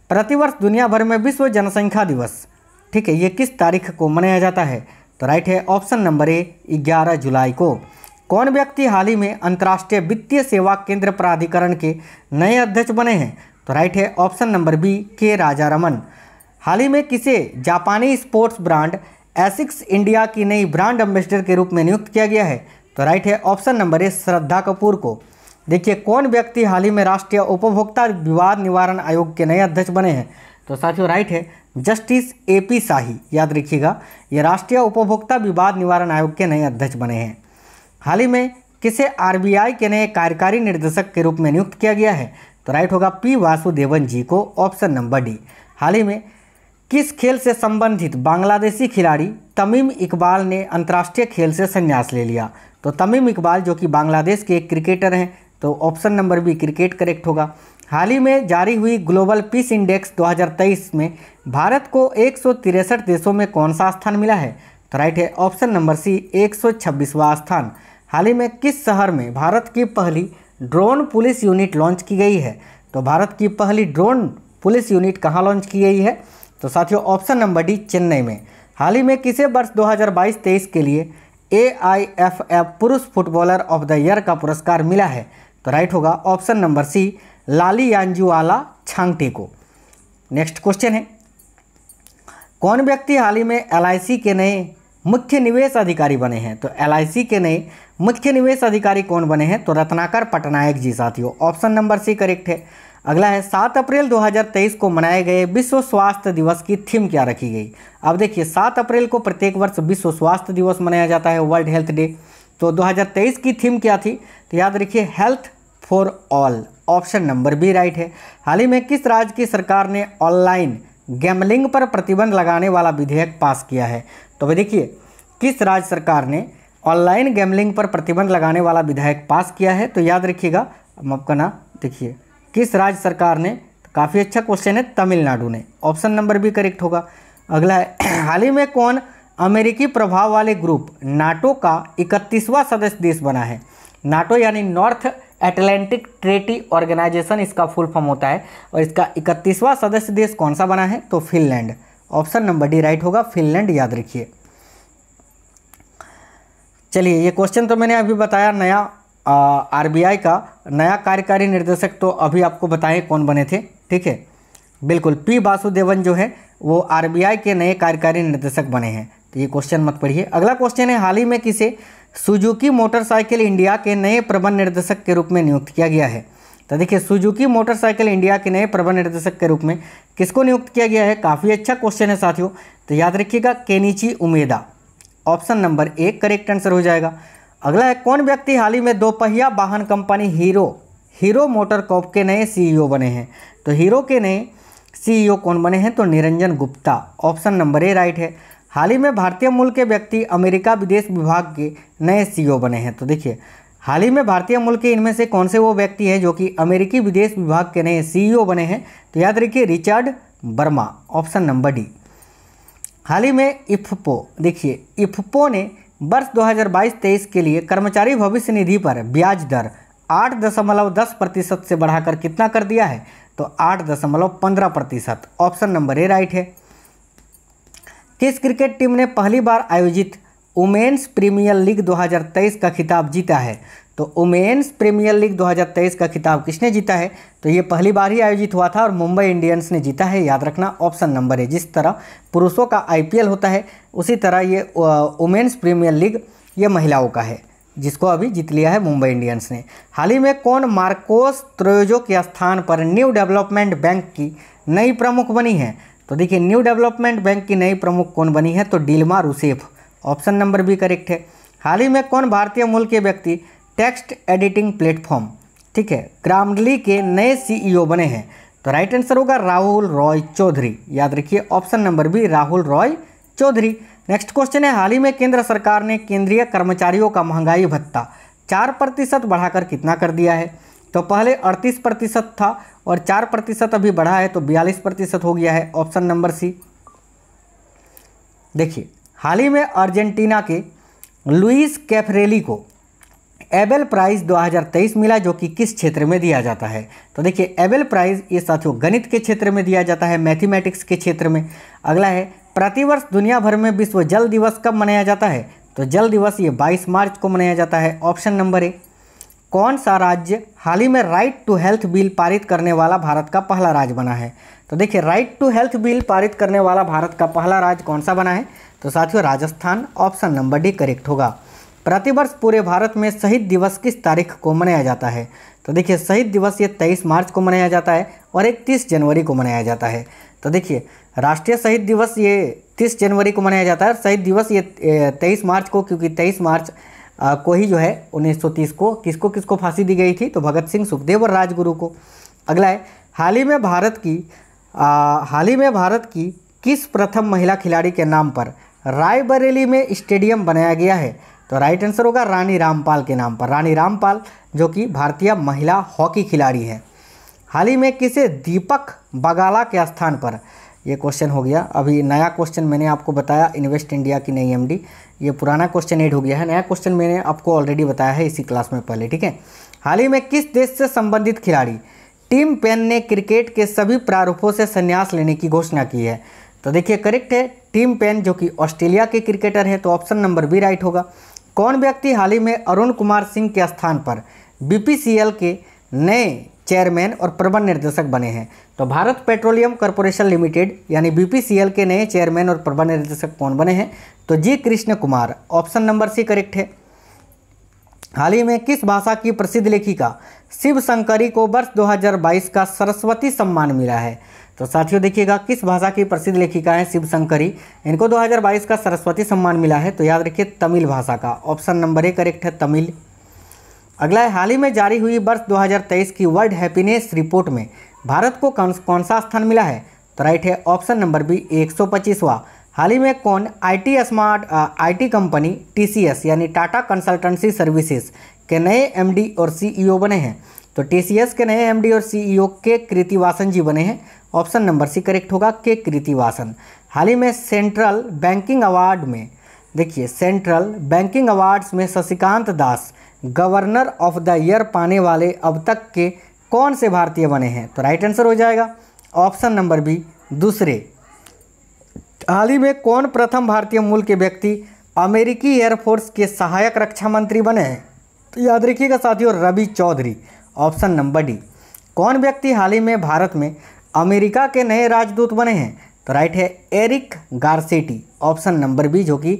प्रतिवर्ष दुनिया भर में विश्व जनसंख्या दिवस ठीक है ये किस तारीख को मनाया जाता है तो राइट है ऑप्शन नंबर ए ग्यारह जुलाई को कौन व्यक्ति हाल ही में अंतर्राष्ट्रीय वित्तीय सेवा केंद्र प्राधिकरण के नए अध्यक्ष बने हैं तो राइट है ऑप्शन नंबर बी के राजा रमन हाल ही में किसे जापानी स्पोर्ट्स ब्रांड एसिक्स इंडिया की नई ब्रांड एम्बेसडर के रूप में नियुक्त किया गया है तो राइट है option number A Shraddha Kapoor को देखिए कौन व्यक्ति हाल ही में राष्ट्रीय उपभोक्ता विवाद निवारण आयोग के नए अध्यक्ष बने हैं तो साथियों राइट है जस्टिस ए पी शाही याद रखिएगा ये राष्ट्रीय उपभोक्ता विवाद निवारण आयोग के नए अध्यक्ष बने हैं हाल ही में किसे आरबीआई के नए कार्यकारी निर्देशक के रूप में नियुक्त किया गया है तो राइट होगा पी वासुदेवन जी को ऑप्शन नंबर डी हाल ही में किस खेल से संबंधित बांग्लादेशी खिलाड़ी तमीम इकबाल ने अंतर्राष्ट्रीय खेल से संन्यास ले लिया तो तमीम इकबाल जो कि बांग्लादेश के एक क्रिकेटर हैं तो option number B cricket correct होगा हाल ही में जारी हुई ग्लोबल पीस इंडेक्स 2023 में भारत को एक देशों में कौन सा स्थान मिला है तो राइट है ऑप्शन नंबर सी एक स्थान हाल ही में किस शहर में भारत की पहली ड्रोन पुलिस यूनिट लॉन्च की गई है तो भारत की पहली ड्रोन पुलिस यूनिट कहाँ लॉन्च की गई है तो साथियों ऑप्शन नंबर डी चेन्नई में हाल ही में किसे वर्ष 2022-23 के लिए ए पुरुष फुटबॉलर ऑफ द ईयर का पुरस्कार मिला है तो राइट होगा option number C Lallianzuala Chhangte को नेक्स्ट क्वेश्चन है कौन व्यक्ति हाल ही में एल के नए मुख्य निवेश अधिकारी बने हैं तो एल के नए मुख्य निवेश अधिकारी कौन बने हैं तो रत्नाकर पटनायक जी साथियों ऑप्शन नंबर सी करेक्ट है अगला है सात अप्रैल 2023 को मनाए गए विश्व स्वास्थ्य दिवस की थीम क्या रखी गई अब देखिए सात अप्रैल को प्रत्येक वर्ष विश्व स्वास्थ्य दिवस मनाया जाता है वर्ल्ड हेल्थ डे तो 2023 की थीम क्या थी तो याद रखिए health for all option number B right है हाल ही में किस राज्य की सरकार ने ऑनलाइन गैमलिंग पर प्रतिबंध लगाने वाला विधेयक पास किया है तो भाई देखिए किस राज्य सरकार ने ऑनलाइन गैमलिंग पर प्रतिबंध लगाने वाला विधेयक पास किया है तो याद रखिएगा अब आपका ना देखिए किस राज्य सरकार ने तो काफ़ी अच्छा क्वेश्चन है तमिलनाडु ने ऑप्शन नंबर भी करेक्ट होगा अगला है हाल ही में कौन अमेरिकी प्रभाव वाले ग्रुप नाटो का इकतीसवां सदस्य देश बना है नाटो यानी नॉर्थ एटलांटिक ट्रेटी ऑर्गेनाइजेशन इसका फुल फॉर्म होता है और इसका इकतीसवां सदस्य देश कौन सा बना है तो Finland option number D right होगा फिनलैंड याद रखिए चलिए ये क्वेश्चन तो मैंने अभी बताया नया आरबीआई का नया कार्यकारी निर्देशक तो अभी आपको बताएं कौन बने थे ठीक है बिल्कुल पी वासुदेवन जो है वो आरबीआई के नए कार्यकारी निर्देशक बने हैं तो ये क्वेश्चन मत पढ़िए अगला क्वेश्चन है हाल ही में किसे सुजुकी मोटरसाइकिल इंडिया के नए प्रबंध निर्देशक के रूप में नियुक्त किया गया है तो देखिए सुजुकी मोटरसाइकिल इंडिया के नए प्रबंध निर्देशक के रूप में किसको नियुक्त किया गया है काफ़ी अच्छा क्वेश्चन है साथियों तो याद रखिएगा केनिची उमेदा ऑप्शन नंबर एक करेक्ट आंसर हो जाएगा अगला है कौन व्यक्ति हाल ही में दोपहिया वाहन कंपनी हीरो हीरो मोटर कॉप के नए सीईओ e बने हैं तो हीरो के नए सीईओ e कौन बने हैं तो Niranjan Gupta option number A right है हाल ही में भारतीय मूल के व्यक्ति अमेरिका विदेश विभाग के नए सीईओ e बने हैं तो देखिए हाल ही में भारतीय मूल के इनमें से कौन से वो व्यक्ति हैं जो कि अमेरिकी विदेश विभाग के नए सीईओ e बने हैं तो याद रखिए Richard Verma option number D हाल ही में इफ्पो देखिए इफ्पो ने वर्ष 2022-23 के लिए कर्मचारी भविष्य निधि पर ब्याज दर आठ दशमलव दस प्रतिशत से बढ़ाकर कितना कर दिया है तो आठ दशमलव पंद्रह प्रतिशत ऑप्शन नंबर ए राइट है किस क्रिकेट टीम ने पहली बार आयोजित वुमेन्स प्रीमियर लीग 2023 का खिताब जीता है तो वुमेन्स प्रीमियर लीग 2023 का खिताब किसने जीता है तो ये पहली बार ही आयोजित हुआ था और मुंबई इंडियंस ने जीता है याद रखना ऑप्शन नंबर है जिस तरह पुरुषों का आईपीएल होता है उसी तरह ये वुमेन्स प्रीमियर लीग ये महिलाओं का है जिसको अभी जीत लिया है मुंबई इंडियंस ने हाल ही में कौन मार्कोस त्रोयोजो के स्थान पर न्यू डेवलपमेंट बैंक की नई प्रमुख बनी है तो देखिए न्यू डेवलपमेंट बैंक की नई प्रमुख कौन बनी है तो Dilma Rousseff option number B correct है हाल ही में कौन भारतीय मूल के व्यक्ति टेक्स्ट एडिटिंग प्लेटफॉर्म ठीक है ग्रामली के नए सीईओ e बने हैं तो राइट आंसर होगा राहुल रॉय चौधरी याद रखिए option number B Rahul Roy Chaudhary next question है हाल ही में केंद्र सरकार ने केंद्रीय कर्मचारियों का महंगाई भत्ता चार प्रतिशत बढ़ाकर कितना कर दिया है तो पहले अड़तीस प्रतिशत था और चार प्रतिशत अभी बढ़ा है तो बयालीस प्रतिशत हो गया है ऑप्शन नंबर सी देखिए हाल ही में अर्जेंटीना के लुइस कैफरेली को एबेल प्राइज 2023 मिला जो कि किस क्षेत्र में दिया जाता है तो देखिए एबेल प्राइज ये साथियों गणित के क्षेत्र में दिया जाता है मैथमेटिक्स के क्षेत्र में अगला है प्रतिवर्ष दुनिया भर में विश्व जल दिवस कब मनाया जाता है तो जल दिवस ये 22 मार्च को मनाया जाता है ऑप्शन नंबर ए कौन सा राज्य हाल ही में राइट टू हेल्थ बिल पारित करने वाला भारत का पहला राज्य बना है तो देखिए राइट टू हेल्थ बिल पारित करने वाला भारत का पहला राज्य कौन सा बना है तो साथियों Rajasthan option number D correct होगा प्रतिवर्ष पूरे भारत में शहीद दिवस किस तारीख को मनाया जाता है तो देखिए शहीद दिवस ये 23 मार्च को मनाया जाता है और एक तीस जनवरी को मनाया जाता है तो देखिए राष्ट्रीय शहीद दिवस ये 30 जनवरी को मनाया जाता है और शहीद दिवस ये 23 मार्च को क्योंकि 23 मार्च को ही जो है 1930 को किसको किसको फांसी दी गई थी तो भगत सिंह सुखदेव और राजगुरु को अगला है हाल ही में भारत की हाल ही में भारत की किस प्रथम महिला खिलाड़ी के नाम पर रायबरेली में स्टेडियम बनाया गया है तो राइट आंसर होगा रानी रामपाल के नाम पर रानी रामपाल जो कि भारतीय महिला हॉकी खिलाड़ी है हाल ही में किसे दीपक बगाला के स्थान पर ये क्वेश्चन हो गया अभी नया क्वेश्चन मैंने आपको बताया इन्वेस्ट इंडिया की नई एमडी ये पुराना क्वेश्चन एड हो गया है नया क्वेश्चन मैंने आपको ऑलरेडी बताया है इसी क्लास में पहले ठीक है हाल ही में किस देश से संबंधित खिलाड़ी टीम पेन ने क्रिकेट के सभी प्रारूपों से संन्यास लेने की घोषणा की है तो देखिए करेक्ट है टीम पेन जो कि ऑस्ट्रेलिया के क्रिकेटर है तो ऑप्शन नंबर बी राइट होगा कौन व्यक्ति हाल ही में अरुण कुमार सिंह के स्थान पर बीपीसीएल के नए चेयरमैन और प्रबंध निर्देशक बने हैं तो भारत पेट्रोलियम कॉरपोरेशन लिमिटेड यानी बीपीसीएल के नए चेयरमैन और प्रबंध निर्देशक कौन बने हैं तो G Krishna Kumar option number C correct है हाल ही में किस भाषा की प्रसिद्ध लेखिका शिव शंकरी को वर्ष 2022 का सरस्वती सम्मान मिला है तो साथियों देखिएगा किस भाषा की प्रसिद्ध लेखिका है शिव शंकरी इनको 2022 का सरस्वती सम्मान मिला है तो याद रखिए तमिल भाषा का ऑप्शन नंबर ए करेक्ट है तमिल अगला है हाल ही में जारी हुई वर्ष 2023 की वर्ल्ड हैप्पीनेस रिपोर्ट में भारत को कौन कौन सा स्थान मिला है तो राइट है ऑप्शन नंबर बी एक हाल ही में कौन IT smart IT company TCS यानी टाटा कंसल्टेंसी सर्विसेज के नए एमडी और सीईओ बने हैं तो टीसीएस के नए एमडी और सीईओ के कृतिवासन जी बने हैं ऑप्शन नंबर सी करेक्ट होगा के कृतिवासन हाल ही में सेंट्रल बैंकिंग अवार्ड में देखिए सेंट्रल बैंकिंग अवार्ड्स में Shashikant Das governor of the year पाने वाले अब तक के कौन से भारतीय बने हैं तो राइट आंसर हो जाएगा ऑप्शन नंबर बी दूसरे हाल ही में कौन प्रथम भारतीय मूल के व्यक्ति अमेरिकी एयरफोर्स के सहायक रक्षा मंत्री बने हैं तो याद रखिएगा साथियों Ravi Chaudhary option number D कौन व्यक्ति हाल ही में भारत में अमेरिका के नए राजदूत बने हैं तो राइट है Eric Garcetti option number B जो कि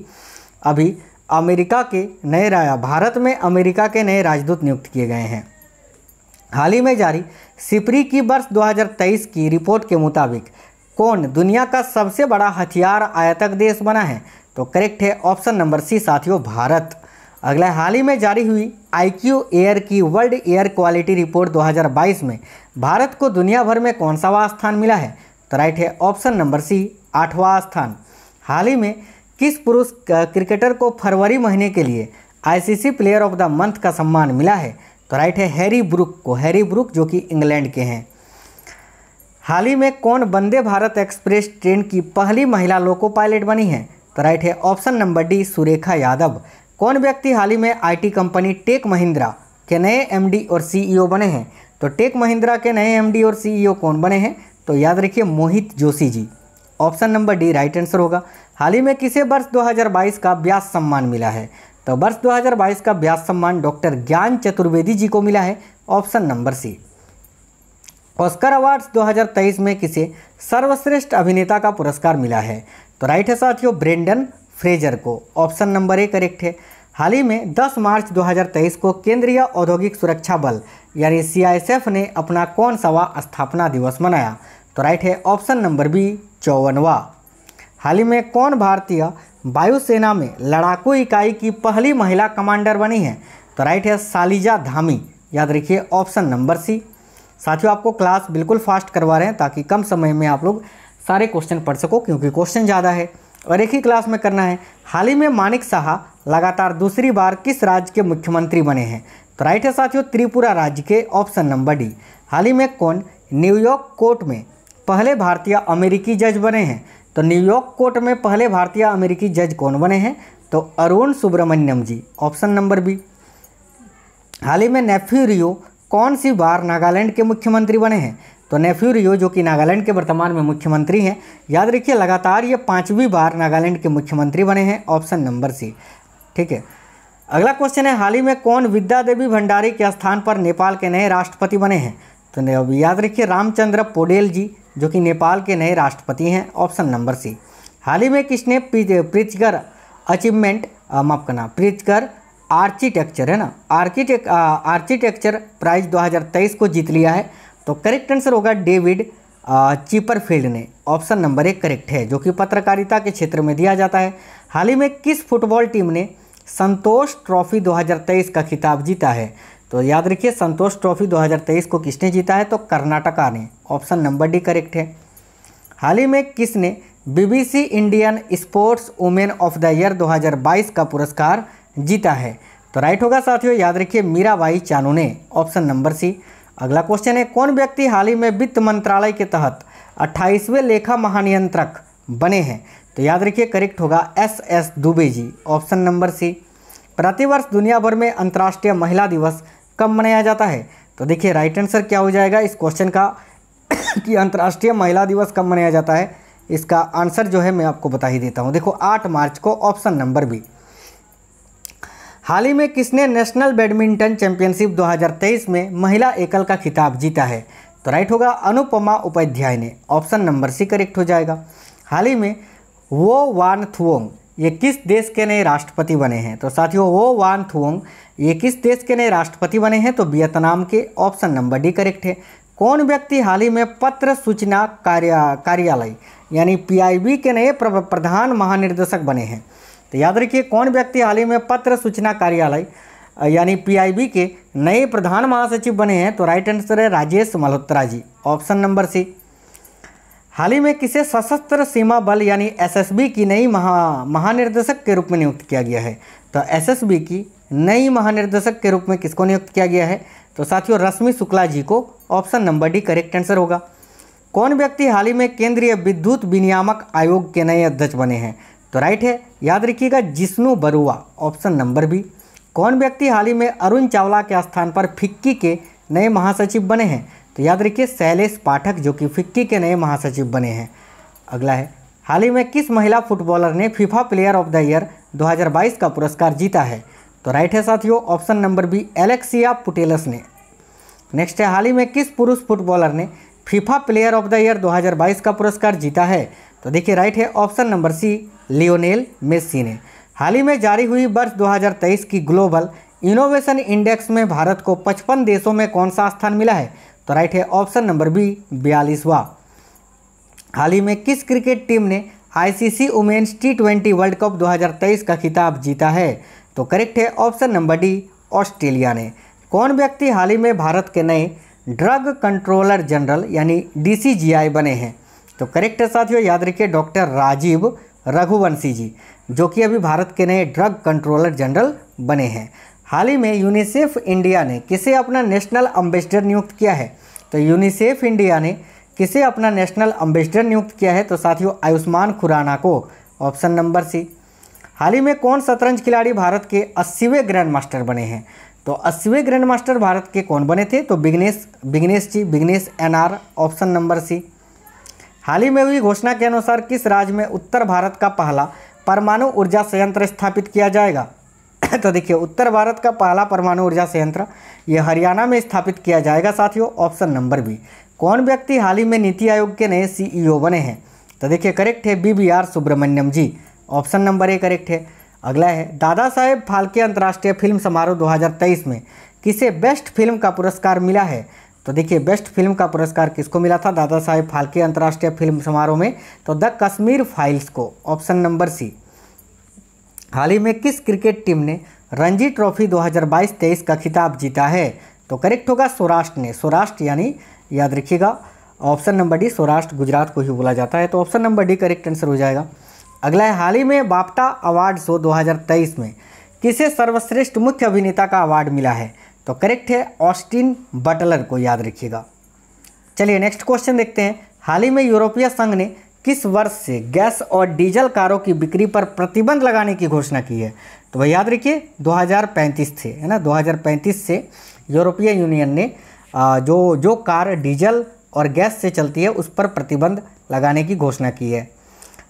अभी अमेरिका के नए भारत में अमेरिका के नए राजदूत नियुक्त किए गए हैं हाल ही में जारी सिपरी की वर्ष 2023 की रिपोर्ट के मुताबिक कौन दुनिया का सबसे बड़ा हथियार आयातक देश बना है तो करेक्ट है ऑप्शन नंबर सी साथियों भारत अगला हाल ही में जारी हुई आईक्यू एयर की वर्ल्ड एयर क्वालिटी रिपोर्ट 2022 में भारत को दुनिया भर में कौन सा वा स्थान मिला है तो राइट है ऑप्शन नंबर सी आठवां स्थान हाल ही में किस पुरुष क्रिकेटर को फरवरी महीने के लिए ICC player of the month का सम्मान मिला है तो राइट है हैरी ब्रुक को हैरी ब्रुक जो कि इंग्लैंड के हैं हाल ही में कौन वंदे भारत एक्सप्रेस ट्रेन की पहली महिला लोको पायलट बनी है तो राइट है option number D Surekha Yadav कौन व्यक्ति हाल ही में आईटी कंपनी टेक महिंद्रा के नए एमडी और सीईओ बने हैं तो टेक महिंद्रा के नए एमडी और सीईओ कौन बने हैं तो याद रखिए Mohit Joshi ji option number D right answer होगा हाल ही में किसे वर्ष 2022 का व्यास सम्मान मिला है तो वर्ष 2022 का व्यास सम्मान डॉक्टर ज्ञान चतुर्वेदी जी को मिला है option number C Oscar award दो में किसे सर्वश्रेष्ठ अभिनेता का पुरस्कार मिला है तो राइट है साथियों ब्रेंडन फ्रेजर को ऑप्शन नंबर ए करेक्ट है हाल ही में 10 मार्च 2023 को केंद्रीय औद्योगिक सुरक्षा बल यानी सीआईएसएफ ने अपना कौन सवा स्थापना दिवस मनाया तो राइट है ऑप्शन नंबर बी चौवनवा हाल ही में कौन भारतीय वायुसेना में लड़ाकू इकाई की पहली महिला कमांडर बनी है तो राइट है सालिजा धामी याद रखिए ऑप्शन नंबर सी साथियों आपको क्लास बिल्कुल फास्ट करवा रहे हैं ताकि कम समय में आप लोग सारे क्वेश्चन पढ़ सको क्योंकि क्वेश्चन ज़्यादा है और एक ही क्लास में करना है हाल ही में मानिक शाह लगातार दूसरी बार किस राज्य के मुख्यमंत्री बने हैं तो राइट है साथियों त्रिपुरा राज्य के ऑप्शन नंबर डी हाल ही में कौन न्यूयॉर्क कोर्ट में पहले भारतीय अमेरिकी जज बने हैं तो न्यूयॉर्क कोर्ट में पहले भारतीय अमेरिकी जज कौन बने हैं तो Arun Subrahmanyam ji option number B हाल ही में नेफ्यू रियो कौन सी बार नागालैंड के मुख्यमंत्री बने हैं तो नेफ्यू रियो जो कि नागालैंड के वर्तमान में मुख्यमंत्री हैं याद रखिए लगातार ये पाँचवीं बार नागालैंड के मुख्यमंत्री बने हैं ऑप्शन नंबर सी ठीक है अगला क्वेश्चन है हाल ही में कौन विद्या देवी भंडारी के स्थान पर नेपाल के नए राष्ट्रपति बने हैं तो अब याद रखिए रामचंद्र पोडेल जी जो कि नेपाल के नए राष्ट्रपति हैं ऑप्शन नंबर सी हाल ही में किसने प्रिचगर अचीवमेंट माफ करना प्रिचगर आर्किटेक्चर है ना आर्किटेक्ट आर्किटेक्चर प्राइज 2023 को जीत लिया है तो करेक्ट आंसर होगा डेविड चीपरफील्ड ने ऑप्शन नंबर एक करेक्ट है जो कि पत्रकारिता के क्षेत्र में दिया जाता है हाल ही में किस फुटबॉल टीम ने संतोष ट्रॉफी 2023 का खिताब जीता है तो याद रखिए संतोष ट्रॉफी 2023 को किसने जीता है तो कर्नाटका ने ऑप्शन नंबर डी करेक्ट है हाल ही में किसने BBC Indian sports women of the year 2022 का पुरस्कार जीता है तो राइट होगा साथियों याद रखिए मीराबाई चानू ने ऑप्शन नंबर सी अगला क्वेश्चन है कौन व्यक्ति हाल ही में वित्त मंत्रालय के तहत अट्ठाईसवें लेखा महानियंत्रक बने हैं तो याद रखिए करेक्ट होगा S S Dubey ji option number C प्रतिवर्ष दुनिया भर में अंतर्राष्ट्रीय महिला दिवस कब मनाया जाता है तो देखिए राइट आंसर क्या हो जाएगा इस क्वेश्चन का कि अंतर्राष्ट्रीय महिला दिवस कब मनाया जाता है इसका आंसर जो है मैं आपको बता ही देता हूँ देखो आठ मार्च को ऑप्शन नंबर बी हाल ही में किसने नेशनल बैडमिंटन चैंपियनशिप 2023 में महिला एकल का खिताब जीता है तो राइट होगा अनुपमा उपाध्याय ने ऑप्शन नंबर सी करेक्ट हो जाएगा हाल ही में वो वान थुओंग ये किस देश के नए राष्ट्रपति बने हैं तो साथियों वो वान थुओंग ये किस देश के नए राष्ट्रपति बने हैं तो वियतनाम के ऑप्शन नंबर डी करेक्ट है कौन व्यक्ति हाल ही में पत्र सूचना कार्या कार्यालय यानी पीआईबी के नए प्रधान महानिर्देशक बने हैं तो याद रखिए कौन व्यक्ति हाल ही में पत्र सूचना कार्यालय यानी पीआईबी के नए प्रधान महासचिव बने हैं तो राइट आंसर है Rajesh Malhotra ji option number C हाल ही में किसे सशस्त्र सीमा बल यानी एसएसबी की नई महा महानिर्देशक के रूप में नियुक्त किया गया है तो एसएसबी की नई महानिर्देशक के रूप में किसको नियुक्त किया गया है तो साथियों रश्मि शुक्ला जी को option number D correct answer होगा कौन व्यक्ति हाल ही में केंद्रीय विद्युत विनियामक आयोग के नए अध्यक्ष बने हैं तो राइट है याद रखिएगा Jishnu Barua option number B कौन व्यक्ति हाल ही में अरुण चावला के स्थान पर फिक्की के नए महासचिव बने हैं तो याद रखिए शैलेश पाठक जो कि फिक्की के नए महासचिव बने हैं अगला है हाल ही में किस महिला फुटबॉलर ने FIFA player of the year 2022 का पुरस्कार जीता है तो राइट है साथियों option number B Alexia Putellas ने नेक्स्ट है हाल ही में किस पुरुष फुटबॉलर ने FIFA player of the year 2022 का पुरस्कार जीता है तो देखिए राइट है option number C Lionel Messi ने हाल ही में जारी हुई वर्ष 2023 की ग्लोबल इनोवेशन इंडेक्स में भारत को 55 देशों में कौन सा स्थान मिला है तो राइट है ऑप्शन नंबर बी बयालीसवा हाल ही में किस क्रिकेट टीम ने ICC women's T twenty world cup 2023 का खिताब जीता है तो करेक्ट है ऑप्शन नंबर डी ऑस्ट्रेलिया ने कौन व्यक्ति हाल ही में भारत के नए ड्रग कंट्रोलर जनरल यानी डीसीजीआई बने हैं तो करेक्ट है साथियों याद रखिए डॉक्टर राजीव रघुवंशी जी जो कि अभी भारत के नए ड्रग कंट्रोलर जनरल बने हैं हाल ही में यूनिसेफ इंडिया ने किसे अपना नेशनल अम्बेसडर नियुक्त किया है तो यूनिसेफ इंडिया ने किसे अपना नेशनल अम्बेसडर नियुक्त किया है तो साथियों आयुष्मान खुराना को ऑप्शन नंबर सी हाल ही में कौन शतरंज खिलाड़ी भारत के अस्सीवें ग्रैंड मास्टर बने हैं तो अस्सीवें ग्रैंड मास्टर भारत के कौन बने थे तो Bignesh Bignesh ji Bignesh NR option number C हाल ही में हुई घोषणा के अनुसार किस राज्य में उत्तर भारत का पहला परमाणु ऊर्जा संयंत्र स्थापित किया जाएगा तो देखिए उत्तर भारत का पहला परमाणु ऊर्जा संयंत्र यह हरियाणा में स्थापित किया जाएगा साथियों ऑप्शन नंबर बी कौन व्यक्ति हाल ही में नीति आयोग के नए सीईओ e बने हैं तो देखिए करेक्ट है B B R Subrahmanyam ji option number A correct है अगला है दादा साहेब फाल्के अंतर्राष्ट्रीय फिल्म समारोह 2023 में किसे बेस्ट फिल्म का पुरस्कार मिला है तो देखिए बेस्ट फिल्म का पुरस्कार किसको मिला था दादा साहेब फाल्के अंतर्राष्ट्रीय फिल्म समारोह में तो द कश्मीर फाइल्स को ऑप्शन नंबर सी हाल ही में किस क्रिकेट टीम ने रणजी ट्रॉफी 2022-23 का खिताब जीता है तो करेक्ट होगा सौराष्ट्र ने सौराष्ट्र यानी याद रखिएगा option number D Saurashtra Gujarat को ही बोला जाता है तो option number D correct answer हो जाएगा अगला है हाल ही में बापटा अवार्ड शो दो में किसे सर्वश्रेष्ठ मुख्य अभिनेता का अवार्ड मिला है तो करेक्ट है ऑस्टिन बटलर को याद रखिएगा चलिए नेक्स्ट क्वेश्चन देखते हैं हाल ही में यूरोपीय संघ ने किस वर्ष से गैस और डीजल कारों की बिक्री पर प्रतिबंध लगाने की घोषणा की है तो वह याद रखिए 2035 थे है ना 2035 से यूरोपीय यूनियन ने जो जो कार डीजल और गैस से चलती है उस पर प्रतिबंध लगाने की घोषणा की है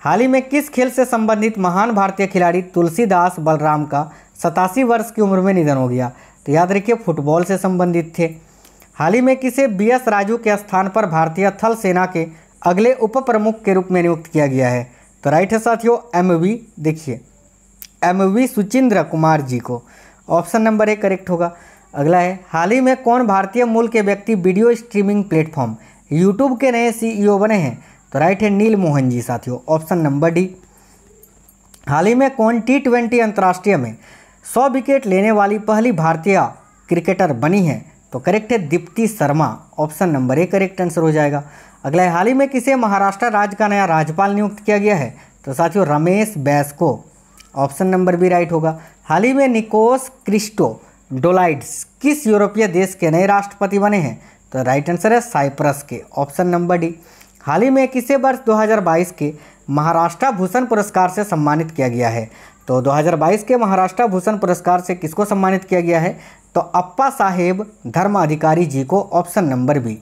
हाल ही में किस खेल से संबंधित महान भारतीय खिलाड़ी तुलसीदास बलराम का सतासी वर्ष की उम्र में निधन हो गया तो याद रखिए फुटबॉल से संबंधित थे हाल ही में किसे बी एस राजू के स्थान पर भारतीय थल सेना के अगले उप प्रमुख के रूप में नियुक्त किया गया है तो राइट है साथियों एम वी देखिए एम वी सुचिंद्र कुमार जी को ऑप्शन नंबर ए करेक्ट होगा अगला है हाल ही में कौन भारतीय मूल के व्यक्ति वीडियो स्ट्रीमिंग प्लेटफॉर्म यूट्यूब के नए सीईओ e बने हैं तो राइट है नील मोहन जी साथियों ऑप्शन नंबर डी हाल ही में कौन टी ट्वेंटी अंतर्राष्ट्रीय में सौ विकेट लेने वाली पहली भारतीय क्रिकेटर बनी है तो करेक्ट है Deepti Sharma option number A correct answer हो जाएगा अगला हाल ही में किसे महाराष्ट्र राज्य का नया राज्यपाल नियुक्त किया गया है तो साथियों रमेश बैस को ऑप्शन नंबर बी राइट होगा हाल ही में निकोस क्रिस्टो डोलाइड्स किस यूरोपीय देश के नए राष्ट्रपति बने हैं तो राइट आंसर है साइप्रस के ऑप्शन नंबर डी हाल ही में किसे वर्ष 2022 के महाराष्ट्र भूषण पुरस्कार से सम्मानित किया गया है तो 2022 के महाराष्ट्र भूषण पुरस्कार से किसको सम्मानित किया गया है तो अप्पा साहेब धर्म अधिकारी जी को ऑप्शन नंबर बी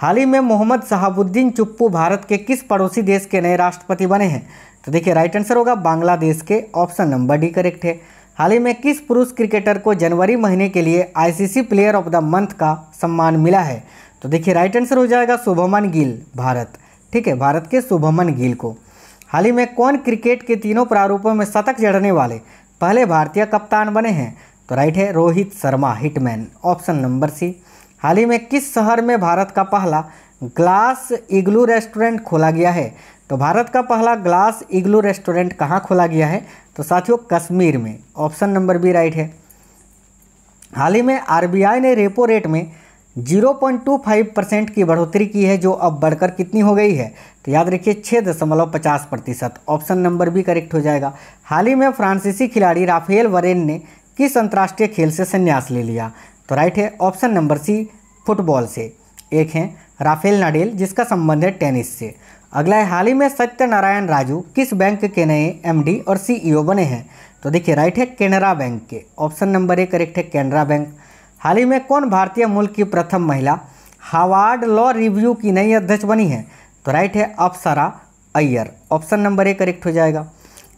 हाल ही में मोहम्मद शहाबुद्दीन चुप्पू भारत के किस पड़ोसी देश के नए राष्ट्रपति बने हैं तो देखिए राइट आंसर होगा बांग्लादेश के ऑप्शन नंबर डी करेक्ट है हाल ही में किस पुरुष क्रिकेटर को जनवरी महीने के लिए ICC player of the month का सम्मान मिला है तो देखिए राइट आंसर हो जाएगा शुभमन गिल भारत ठीक है भारत के शुभमन गिल को हाल ही में कौन क्रिकेट के तीनों प्रारूपों में शतक जड़ने वाले पहले भारतीय कप्तान बने हैं तो राइट है Rohit Sharma hitman option number C हाल ही में किस शहर में भारत का पहला ग्लास इग्लू रेस्टोरेंट खोला गया है तो भारत का पहला ग्लास इग्लू रेस्टोरेंट कहाँ खोला गया है तो साथियों कश्मीर में ऑप्शन नंबर बी राइट है हाल ही में आरबीआई ने रेपो रेट में 0.25 परसेंट की बढ़ोतरी की है जो अब बढ़कर कितनी हो गई है तो याद रखिए छः दशमलव पचास प्रतिशत ऑप्शन नंबर भी करेक्ट हो जाएगा हाल ही में फ्रांसीसी खिलाड़ी राफेल वरेन ने किस अंतर्राष्ट्रीय खेल से संन्यास ले लिया तो राइट है ऑप्शन नंबर सी फुटबॉल से एक है राफेल नाडेल जिसका संबंध है टेनिस से अगला है हाल ही में सत्यनारायण राजू किस बैंक के नए एमडी और सीईओ बने हैं तो देखिए राइट है केनरा बैंक के ऑप्शन नंबर ए करेक्ट है केनरा बैंक हाल ही में कौन भारतीय मूल की प्रथम महिला हावार्ड लॉ रिव्यू की नई अध्यक्ष बनी है तो राइट है Apsara Iyer option number A correct हो जाएगा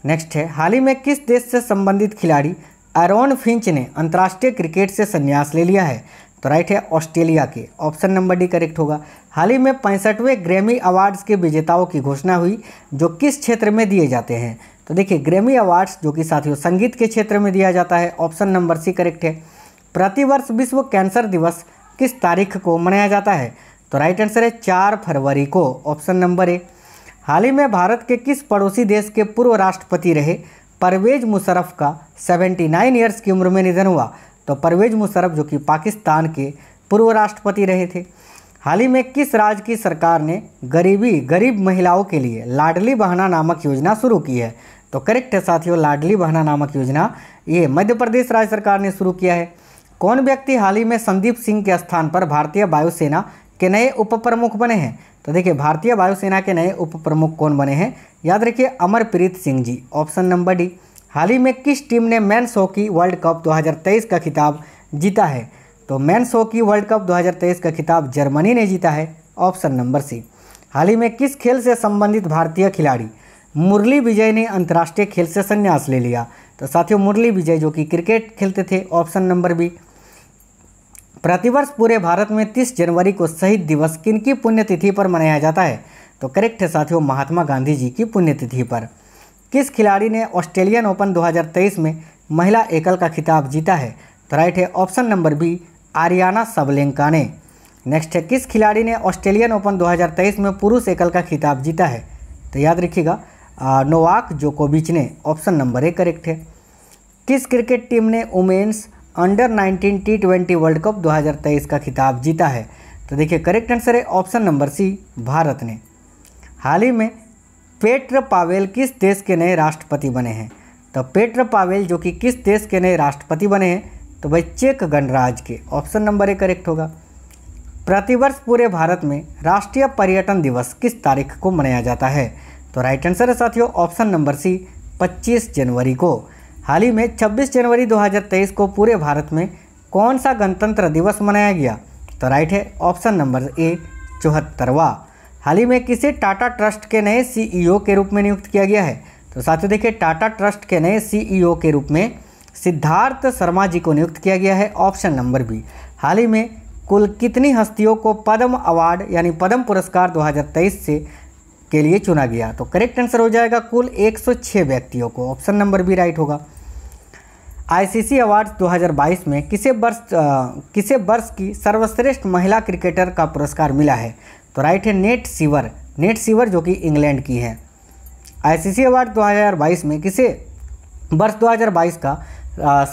नेक्स्ट है हाल ही में किस देश से संबंधित खिलाड़ी एरोन फिंच ने अंतर्राष्ट्रीय क्रिकेट से संन्यास ले लिया है तो राइट है ऑस्ट्रेलिया के ऑप्शन नंबर डी करेक्ट होगा हाल ही में पैंसठवें ग्रैमी अवार्ड्स के विजेताओं की घोषणा हुई जो किस क्षेत्र में दिए जाते हैं तो देखिए ग्रैमी अवार्ड्स जो कि साथियों संगीत के क्षेत्र में दिया जाता है ऑप्शन नंबर सी करेक्ट है प्रतिवर्ष विश्व कैंसर दिवस किस तारीख को मनाया जाता है तो राइट आंसर है चार फरवरी को ऑप्शन नंबर ए हाल ही में भारत के किस पड़ोसी देश के पूर्व राष्ट्रपति रहे परवेज मुशरफ का 79 ईयर्स की उम्र में निधन हुआ तो परवेज मुशरफ जो कि पाकिस्तान के पूर्व राष्ट्रपति रहे थे हाल ही में किस राज्य की सरकार ने गरीबी गरीब महिलाओं के लिए लाडली बहाना नामक योजना शुरू की है तो करेक्ट है साथियों लाडली बहाना नामक योजना ये मध्य प्रदेश राज्य सरकार ने शुरू किया है कौन व्यक्ति हाल ही में संदीप सिंह के स्थान पर भारतीय वायुसेना के नए उप प्रमुख बने हैं तो देखिए भारतीय वायुसेना के नए उप प्रमुख कौन बने हैं याद रखिए Amarpreet Singh ji option number D हाल ही में किस टीम ने मैंस हॉकी वर्ल्ड कप 2023 का खिताब जीता है तो मैंस हॉकी वर्ल्ड कप 2023 का खिताब जर्मनी ने जीता है ऑप्शन नंबर सी हाल ही में किस खेल से संबंधित भारतीय खिलाड़ी मुरली विजय ने अंतर्राष्ट्रीय खेल से संन्यास ले लिया तो साथियों मुरली विजय जो कि क्रिकेट खेलते थे ऑप्शन नंबर बी प्रतिवर्ष पूरे भारत में 30 जनवरी को शहीद दिवस किनकी पुण्यतिथि पर मनाया जाता है तो करेक्ट है साथियों महात्मा गांधी जी की पुण्यतिथि पर किस खिलाड़ी ने ऑस्ट्रेलियन ओपन 2023 में महिला एकल का खिताब जीता है तो राइट है option number B Aryna Sabalenka ने नेक्स्ट है किस खिलाड़ी ने ऑस्ट्रेलियन ओपन 2023 में पुरुष एकल का खिताब जीता है तो याद रखिएगा नोवाक जोकोबिच ने ऑप्शन नंबर ए करेक्ट है किस क्रिकेट टीम ने women's under 19 T twenty world cup 2023 का खिताब जीता है तो देखिए करेक्ट आंसर है ऑप्शन नंबर सी भारत ने हाल ही में पेट्र पावेल किस देश के नए राष्ट्रपति बने हैं तो पेट्र पावेल जो कि किस देश के नए राष्ट्रपति बने हैं तो भाई चेक गणराज के ऑप्शन नंबर ए करेक्ट होगा प्रतिवर्ष पूरे भारत में राष्ट्रीय पर्यटन दिवस किस तारीख को मनाया जाता है तो राइट आंसर है साथियों ऑप्शन नंबर सी 25 जनवरी को हाल ही में 26 जनवरी 2023 को पूरे भारत में कौन सा गणतंत्र दिवस मनाया गया तो राइट है ऑप्शन नंबर ए चौहत्तरवा हाल ही में किसे टाटा ट्रस्ट के नए सीईओ e के रूप में नियुक्त किया गया है तो साथियों देखिए टाटा ट्रस्ट के नए सीईओ e के रूप में सिद्धार्थ शर्मा जी को नियुक्त किया गया है ऑप्शन नंबर बी हाल ही में कुल कितनी हस्तियों को पद्म अवार्ड यानी पद्म पुरस्कार 2023 से के लिए चुना गया तो करेक्ट आंसर हो जाएगा कुल 106 व्यक्तियों को ऑप्शन नंबर भी राइट होगा आईसीसी अवार्ड 2022 में किसे वर्ष किसे वर्ष की सर्वश्रेष्ठ महिला क्रिकेटर का पुरस्कार मिला है तो राइट है नेट सीवर नेट सीवर जो कि इंग्लैंड की है आईसीसी अवार्ड 2022 में किसे वर्ष 2022 का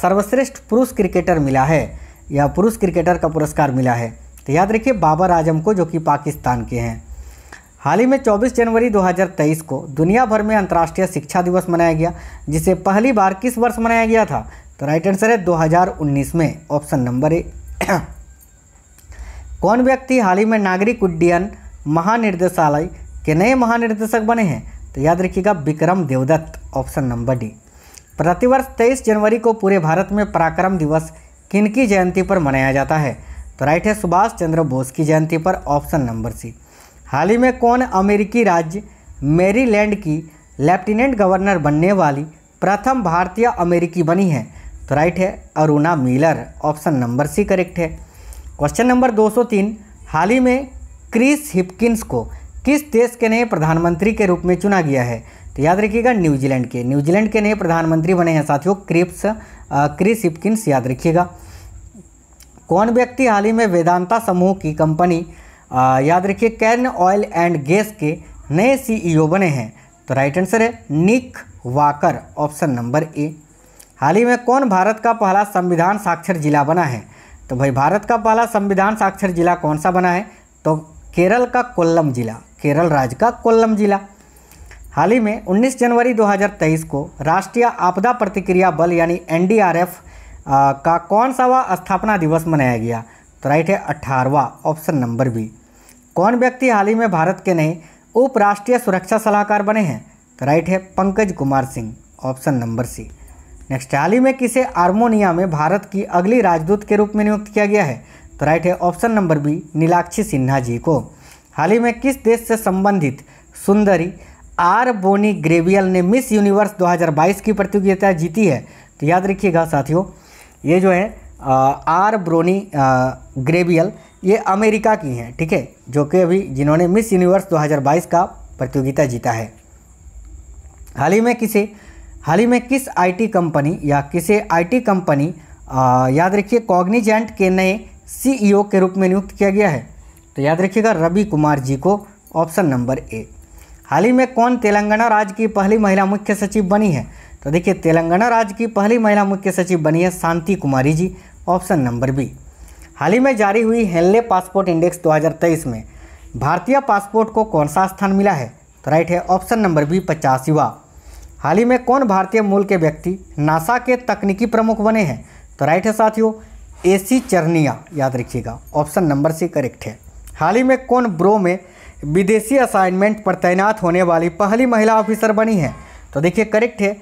सर्वश्रेष्ठ पुरुष क्रिकेटर मिला है या पुरुष क्रिकेटर का पुरस्कार मिला है तो याद रखिए बाबर आजम को जो कि पाकिस्तान के हैं हाल ही में 24 जनवरी 2023 को दुनिया भर में अंतर्राष्ट्रीय शिक्षा दिवस मनाया गया जिसे पहली बार किस वर्ष मनाया गया था तो राइट आंसर है 2019 में ऑप्शन नंबर ए कौन व्यक्ति हाल ही में नागरिक उड्डयन महानिर्देशालय के नए महानिर्देशक बने हैं तो याद रखिएगा Vikram Devdatt option number D प्रतिवर्ष तेईस जनवरी को पूरे भारत में पराक्रम दिवस किनकी जयंती पर मनाया जाता है तो राइट है सुभाष चंद्र बोस की जयंती पर ऑप्शन नंबर सी हाल ही में कौन अमेरिकी राज्य मेरीलैंड की लेफ्टिनेंट गवर्नर बनने वाली प्रथम भारतीय अमेरिकी बनी है तो राइट है Aruna Miller option number C correct है क्वेश्चन नंबर 203 हाल ही में क्रिस हिपकिंस को किस देश के नए प्रधानमंत्री के रूप में चुना गया है तो याद रखिएगा न्यूजीलैंड के न्यूजीलैंड के नए प्रधानमंत्री बने हैं साथियों क्रिप्स क्रिस हिपकिंस याद रखिएगा कौन व्यक्ति हाल ही में वेदांता समूह की कंपनी आ, याद रखिए कैन ऑयल एंड गैस के नए सीईओ e बने हैं तो राइट आंसर है Nick Walker option number A हाल ही में कौन भारत का पहला संविधान साक्षर जिला बना है तो भाई भारत का पहला संविधान साक्षर जिला कौन सा बना है तो केरल का कोल्लम जिला केरल राज्य का कोल्लम जिला हाल ही में 19 जनवरी 2023 को राष्ट्रीय आपदा प्रतिक्रिया बल यानी एनडीआरएफ का कौन सा वा स्थापना दिवस मनाया गया तो राइट है अठारवा ऑप्शन नंबर बी कौन व्यक्ति हाल ही में भारत के नए उपराष्ट्रीय सुरक्षा सलाहकार बने हैं तो राइट है Pankaj Kumar Singh option number C next हाल ही में किसे आर्मोनिया में भारत की अगली राजदूत के रूप में नियुक्त किया गया है तो राइट है option number B Neelakshi Sinha ji को हाल ही में किस देश से संबंधित सुंदरी आर बोनी ग्रेवियल ने मिस यूनिवर्स 2022 की प्रतियोगिता जीती है तो याद रखिएगा साथियों ये जो है आर ब्रोनी ग्रेवियल ये अमेरिका की हैं ठीक है ठीके? जो कि अभी जिन्होंने मिस यूनिवर्स 2022 का प्रतियोगिता जीता है हाल ही में किसे हाल ही में किस आईटी कंपनी या किसे आईटी कंपनी याद रखिए कॉग्निजेंट के नए सीईओ के रूप में नियुक्त किया गया है तो याद रखिएगा रवि कुमार जी को ऑप्शन नंबर ए हाल ही में कौन तेलंगाना राज्य की पहली महिला मुख्य सचिव बनी है तो देखिए तेलंगाना राज्य की पहली महिला मुख्य सचिव बनी है Shanti Kumari ji option number B हाल ही में जारी हुई हेनले पासपोर्ट इंडेक्स 2023 में भारतीय पासपोर्ट को कौन सा स्थान मिला है तो राइट है ऑप्शन नंबर बी पचासीवा हाल ही में कौन भारतीय मूल के व्यक्ति नासा के तकनीकी प्रमुख बने हैं तो राइट है साथियों ए सी चरनिया याद रखिएगा ऑप्शन नंबर सी करेक्ट है हाल ही में कौन ब्रो में विदेशी असाइनमेंट पर तैनात होने वाली पहली महिला ऑफिसर बनी है तो देखिए करेक्ट है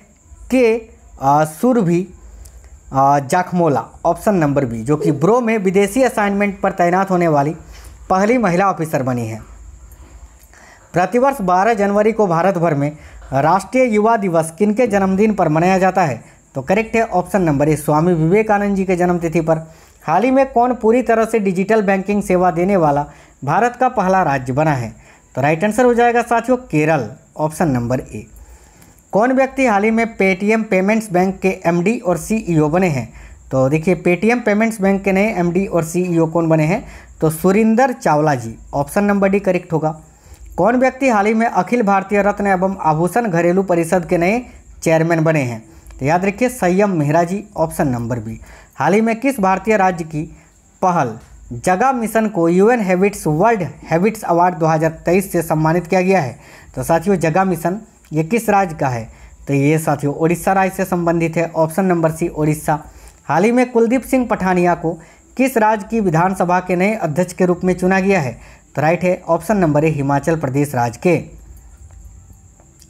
के Surabhi Jakhmola option number B जो कि ब्रो में विदेशी असाइनमेंट पर तैनात होने वाली पहली महिला ऑफिसर बनी है प्रतिवर्ष 12 जनवरी को भारत भर में राष्ट्रीय युवा दिवस किनके जन्मदिन पर मनाया जाता है तो करेक्ट है option number A Swami Vivekananda ji के जन्मतिथि पर हाल ही में कौन पूरी तरह से डिजिटल बैंकिंग सेवा देने वाला भारत का पहला राज्य बना है तो राइट आंसर हो जाएगा साथियों केरल ऑप्शन नंबर ए कौन व्यक्ति हाल ही में पेटीएम पेमेंट्स बैंक के एमडी और सीईओ e बने हैं तो देखिए पेटीएम पेमेंट्स बैंक के नए एमडी और सीईओ e कौन बने हैं तो Surinder Chawla ji option number D correct होगा कौन व्यक्ति हाल ही में अखिल भारतीय रत्न एवं आभूषण घरेलू परिषद के नए चेयरमैन बने हैं तो याद रखिए Sanyam Mehra ji option number B हाल ही में किस भारतीय राज्य की पहल जगा मिशन को UN habitats world habitats award 2023 से सम्मानित किया गया है तो साथियों जगा मिशन ये किस राज्य का है तो ये साथियों उड़ीसा राज्य से संबंधित है ऑप्शन नंबर सी उड़ीसा हाल ही में कुलदीप सिंह पठानिया को किस राज्य की विधानसभा के नए अध्यक्ष के रूप में चुना गया है तो राइट है option number A Himachal Pradesh राज्य के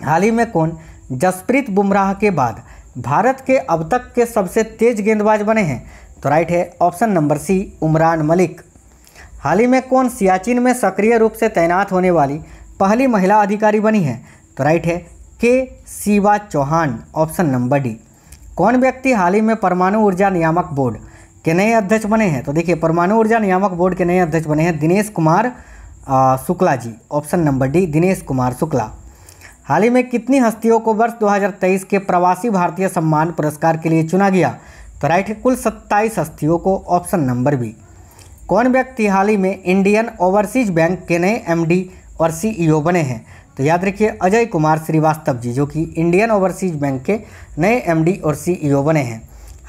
हाल ही में कौन जसप्रीत बुमराह के बाद भारत के अब तक के सबसे तेज गेंदबाज बने हैं तो राइट है option number C Umran Malik हाल ही में कौन सियाचिन में सक्रिय रूप से तैनात होने वाली पहली महिला अधिकारी बनी है तो राइट है के Shiva Chauhan option number D कौन व्यक्ति हाल ही में परमाणु ऊर्जा नियामक बोर्ड के नए अध्यक्ष बने हैं तो देखिए परमाणु ऊर्जा नियामक बोर्ड के नए अध्यक्ष बने हैं Dinesh Kumar Shukla ji option number D Dinesh Kumar Shukla हाल ही में कितनी हस्तियों को वर्ष 2023 के प्रवासी भारतीय सम्मान पुरस्कार के लिए चुना गया तो राइट है कुल 27 हस्तियों को ऑप्शन नंबर बी कौन व्यक्ति हाल ही में इंडियन ओवरसीज बैंक के नए एमडी और सीईओ बने हैं तो याद रखिए अजय कुमार श्रीवास्तव जी जो कि इंडियन ओवरसीज बैंक के नए एमडी और सीईओ e बने हैं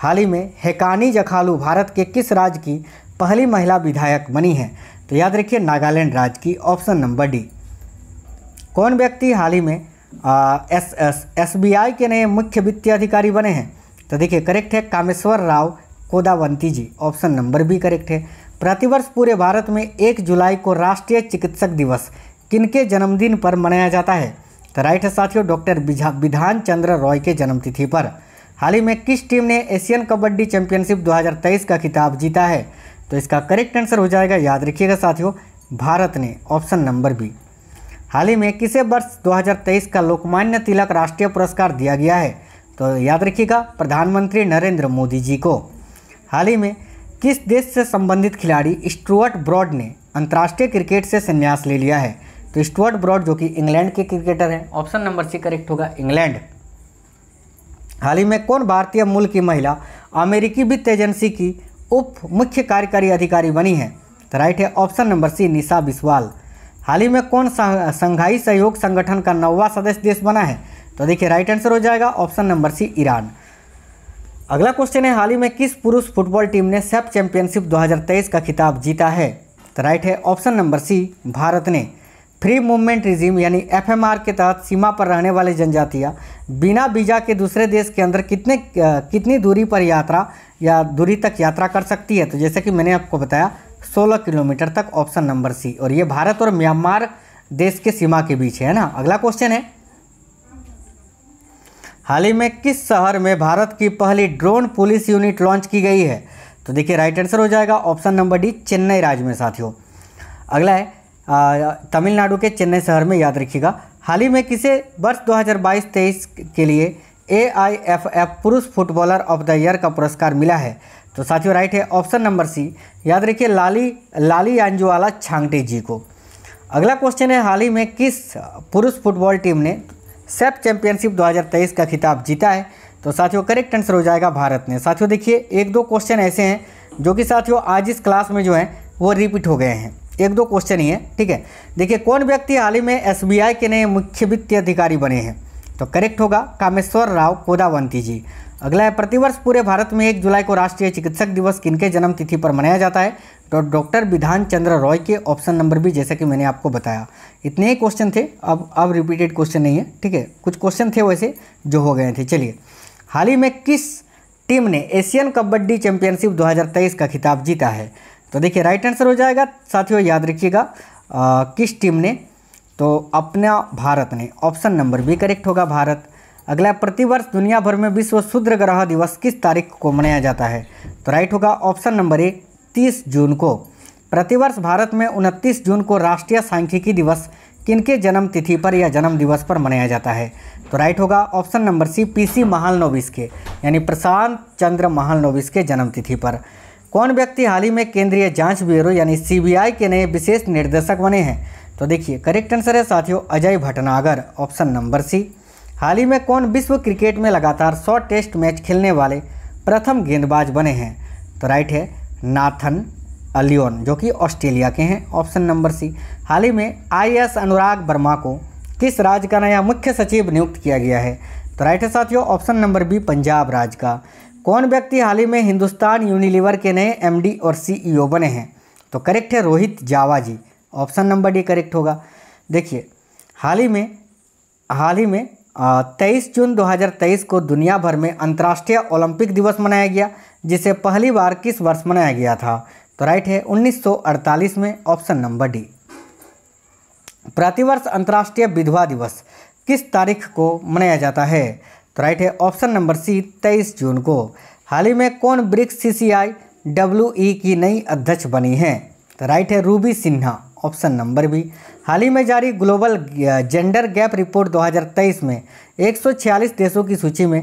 हाल ही में हेकानी जखालू भारत के किस राज्य की पहली महिला विधायक बनी है तो याद रखिए नागालैंड राज्य की ऑप्शन नंबर डी कौन व्यक्ति हाल ही में S S S B I के नए मुख्य वित्तीय अधिकारी बने हैं तो देखिए करेक्ट है Kameswar Rao Kodavanti ji option number B correct है प्रतिवर्ष पूरे भारत में एक जुलाई को राष्ट्रीय चिकित्सक दिवस किनके जन्मदिन पर मनाया जाता है तो राइट है साथियों डॉक्टर विधान चंद्र रॉय के जन्मतिथि पर हाल ही में किस टीम ने एशियन कबड्डी चैंपियनशिप 2023 का खिताब जीता है तो इसका करेक्ट आंसर हो जाएगा याद रखिएगा साथियों भारत ने ऑप्शन नंबर बी हाल ही में किसे वर्ष 2023 का लोकमान्य तिलक राष्ट्रीय पुरस्कार दिया गया है तो याद रखिएगा प्रधानमंत्री नरेंद्र मोदी जी को हाल ही में किस देश से संबंधित खिलाड़ी स्टुअर्ट ब्रॉड ने अंतर्राष्ट्रीय क्रिकेट से संन्यास ले लिया है स्टुअर्ट ब्रॉड जो कि इंग्लैंड के क्रिकेटर हैं ऑप्शन नंबर सी करेक्ट होगा इंग्लैंड हाल ही में कौन भारतीय मूल की महिला अमेरिकी वित्त एजेंसी की उप मुख्य कार्यकारी अधिकारी बनी है तो राइट है option number C Nisha Biswal हाल ही में कौन संघाई सहयोग संगठन का नौवा सदस्य देश बना है तो देखिए राइट आंसर हो जाएगा ऑप्शन नंबर सी ईरान अगला क्वेश्चन है हाल ही में किस पुरुष फुटबॉल टीम ने सेप चैंपियनशिप 2023 का खिताब जीता है तो राइट है ऑप्शन नंबर सी भारत ने फ्री मूवमेंट रिजीम यानी एफएमआर के तहत सीमा पर रहने वाले जनजातियाँ बिना वीज़ा के दूसरे देश के अंदर कितने कितनी दूरी पर यात्रा या दूरी तक यात्रा कर सकती है तो जैसे कि मैंने आपको बताया 16 किलोमीटर तक ऑप्शन नंबर सी और ये भारत और म्यांमार देश के सीमा के बीच है ना अगला क्वेश्चन है हाल ही में किस शहर में भारत की पहली ड्रोन पुलिस यूनिट लॉन्च की गई है तो देखिए राइट आंसर हो जाएगा ऑप्शन नंबर डी चेन्नई राज्य में साथियों अगला है तमिलनाडु के चेन्नई शहर में याद रखिएगा हाल ही में किसे वर्ष 2022-23 के लिए एफ पुरुष फुटबॉलर ऑफ द ईयर का पुरस्कार मिला है तो साथियों राइट है ऑप्शन नंबर सी याद रखिए लाली लाली यांजुवाला छांगटे जी को अगला क्वेश्चन है हाल ही में किस पुरुष फुटबॉल टीम ने सेफ चैंपियनशिप 2023 का खिताब जीता है तो साथियों करेक्ट आंसर हो जाएगा भारत ने साथियों देखिए एक दो क्वेश्चन ऐसे हैं जो कि साथियों आज इस क्लास में जो हैं वो रिपीट हो गए हैं एक दो क्वेश्चन ही है ठीक है देखिए कौन व्यक्ति हाल ही में एस के नए मुख्य वित्तीय अधिकारी बने हैं तो करेक्ट होगा कामेश्वर राव कोदावंती जी अगला है प्रतिवर्ष पूरे भारत में एक जुलाई को राष्ट्रीय चिकित्सक दिवस किनके जन्म तिथि पर मनाया जाता है तो डॉक्टर विधान चंद्र रॉय के ऑप्शन नंबर भी जैसा कि मैंने आपको बताया इतने ही क्वेश्चन थे अब अब रिपीटेड क्वेश्चन नहीं है ठीक है कुछ क्वेश्चन थे वैसे जो हो गए थे चलिए हाल ही में किस टीम ने एशियन कबड्डी चैंपियनशिप दो का खिताब जीता है तो देखिए राइट आंसर हो जाएगा साथियों याद रखिएगा किस टीम ने तो अपना भारत ने ऑप्शन नंबर बी करेक्ट होगा भारत अगला प्रतिवर्ष दुनिया भर में विश्व शूद्र ग्रह दिवस किस तारीख को मनाया जाता है तो राइट होगा ऑप्शन नंबर ए तीस जून को प्रतिवर्ष भारत में उनतीस जून को राष्ट्रीय सांख्यिकी दिवस किनके जन्म तिथि पर या जन्म दिवस पर मनाया जाता है तो राइट होगा option number C PC Mahalanobis के यानी प्रशांत चंद्र महालनोविस के जन्म तिथि पर कौन व्यक्ति हाल ही में केंद्रीय जांच ब्यूरो यानी सीबीआई के नए विशेष निर्देशक बने हैं तो देखिए करेक्ट आंसर है साथियों Ajay Bhatnagar option number C हाल ही में कौन विश्व क्रिकेट में लगातार सौ टेस्ट मैच खेलने वाले प्रथम गेंदबाज बने हैं तो राइट है नाथन अलियोन जो कि ऑस्ट्रेलिया के हैं ऑप्शन नंबर सी हाल ही में एस अनुराग वर्मा को किस राज्य का नया मुख्य सचिव नियुक्त किया गया है तो राइट है साथियों ऑप्शन नंबर बी पंजाब राज्य का कौन व्यक्ति हाल ही में हिंदुस्तान यूनिलीवर के नए एमडी और सीईओ e बने हैं तो करेक्ट है Rohit Jawa ji option number D correct होगा देखिए हाल ही में हाल ही में तेईस जून 2023 को दुनिया भर में अंतर्राष्ट्रीय ओलंपिक दिवस मनाया गया जिसे पहली बार किस वर्ष मनाया गया था तो राइट है 1948 में ऑप्शन नंबर डी प्रतिवर्ष अंतर्राष्ट्रीय विधवा दिवस किस तारीख को मनाया जाता है तो राइट है ऑप्शन नंबर सी तेईस जून को हाल ही में कौन ब्रिक्स सीसीआई डब्ल्यूई की नई अध्यक्ष बनी है तो राइट है Ruby Sinha option number B हाल ही में जारी ग्लोबल जेंडर गैप रिपोर्ट 2023 में 146 देशों की सूची में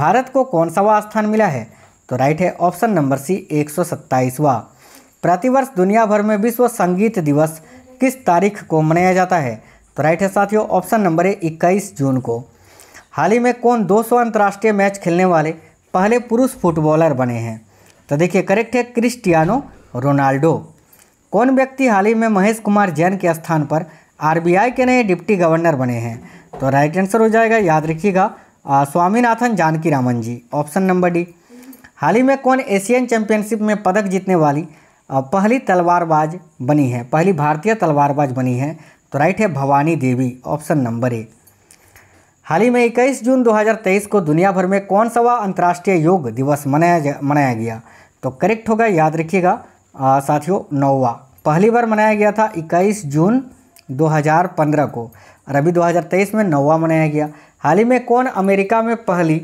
भारत को कौन सा स्थान मिला है तो राइट है ऑप्शन नंबर सी एक सौ प्रतिवर्ष दुनिया भर में विश्व संगीत दिवस किस तारीख को मनाया जाता है तो राइट है साथियों ऑप्शन नंबर है इक्कीस जून को हाल ही में कौन 200 अंतर्राष्ट्रीय मैच खेलने वाले पहले पुरुष फुटबॉलर बने हैं तो देखिए करेक्ट है क्रिस्टियानो रोनाल्डो कौन व्यक्ति हाल ही में महेश कुमार जैन के स्थान पर आरबीआई के नए डिप्टी गवर्नर बने हैं तो राइट आंसर हो जाएगा याद रखिएगा Swaminathan Janaki Raman ji option number D हाल ही में कौन एशियन चैंपियनशिप में पदक जीतने वाली पहली तलवारबाज बनी है पहली भारतीय तलवारबाज बनी है तो राइट है Bhavani Devi option number A हाल ही में इक्कीस जून 2023 को दुनिया भर में कौन सा वह अंतर्राष्ट्रीय योग दिवस मनाया मनाया गया तो करेक्ट होगा याद रखिएगा साथियों नौवा पहली बार मनाया गया था 21 जून 2015 को और अभी 2023 में नौवा मनाया गया हाल ही में कौन अमेरिका में पहली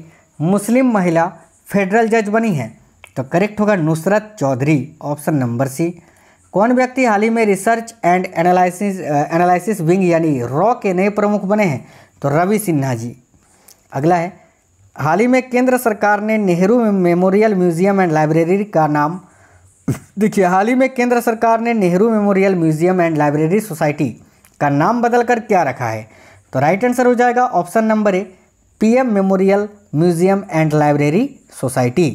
मुस्लिम महिला फेडरल जज बनी है तो करेक्ट होगा Nusrat Chaudhary option number C कौन व्यक्ति हाल ही में research and analysis analysis wing यानी रॉ के नए प्रमुख बने हैं तो रवि सिन्हा जी अगला है हाल ही में केंद्र सरकार ने Nehru memorial museum and library का नाम देखिए हाल ही में केंद्र सरकार ने Nehru memorial museum and library society का नाम बदलकर क्या रखा है तो राइट आंसर हो जाएगा option number A PM memorial museum and library society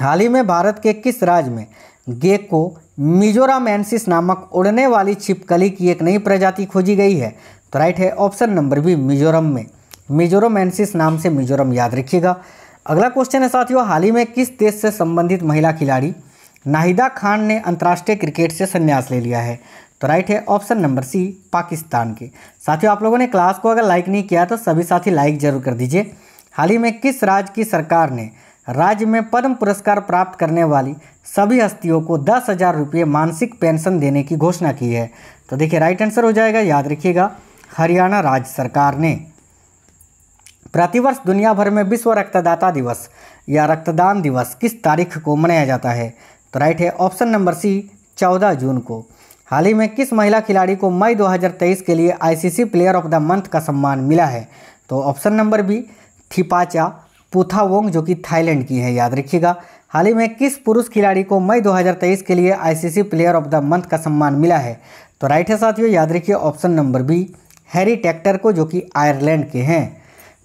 हाल ही में भारत के किस राज्य में गेको को मिजोराम नामक उड़ने वाली छिपकली की एक नई प्रजाति खोजी गई है तो राइट है ऑप्शन नंबर बी मिजोरम में मिजोरम एनसिस नाम से मिजोरम याद रखिएगा अगला क्वेश्चन है साथियों हाल ही में किस देश से संबंधित महिला खिलाड़ी नाहिदा खान ने अंतर्राष्ट्रीय क्रिकेट से संन्यास ले लिया है तो राइट है ऑप्शन नंबर सी पाकिस्तान के साथियों आप लोगों ने क्लास को अगर लाइक नहीं किया तो सभी साथी लाइक जरूर कर दीजिए हाल ही में किस राज्य की सरकार ने राज्य में पद्म पुरस्कार प्राप्त करने वाली सभी हस्तियों को दस हज़ार रुपये मानसिक पेंशन देने की घोषणा की है तो देखिए राइट आंसर हो जाएगा याद रखिएगा हरियाणा राज्य सरकार ने प्रतिवर्ष दुनिया भर में विश्व रक्तदाता दिवस या रक्तदान दिवस किस तारीख को मनाया जाता है तो राइट है ऑप्शन नंबर सी चौदह जून को हाल ही में किस महिला खिलाड़ी को मई 2023 के लिए ICC player of the month का सम्मान मिला है तो option number B Thipatcha Putthawong जो कि थाईलैंड की है याद रखिएगा हाल ही में किस पुरुष खिलाड़ी को मई 2023 के लिए ICC player of the month का सम्मान मिला है तो राइट है साथियों याद रखिए option number B Harry Tector को जो कि आयरलैंड के हैं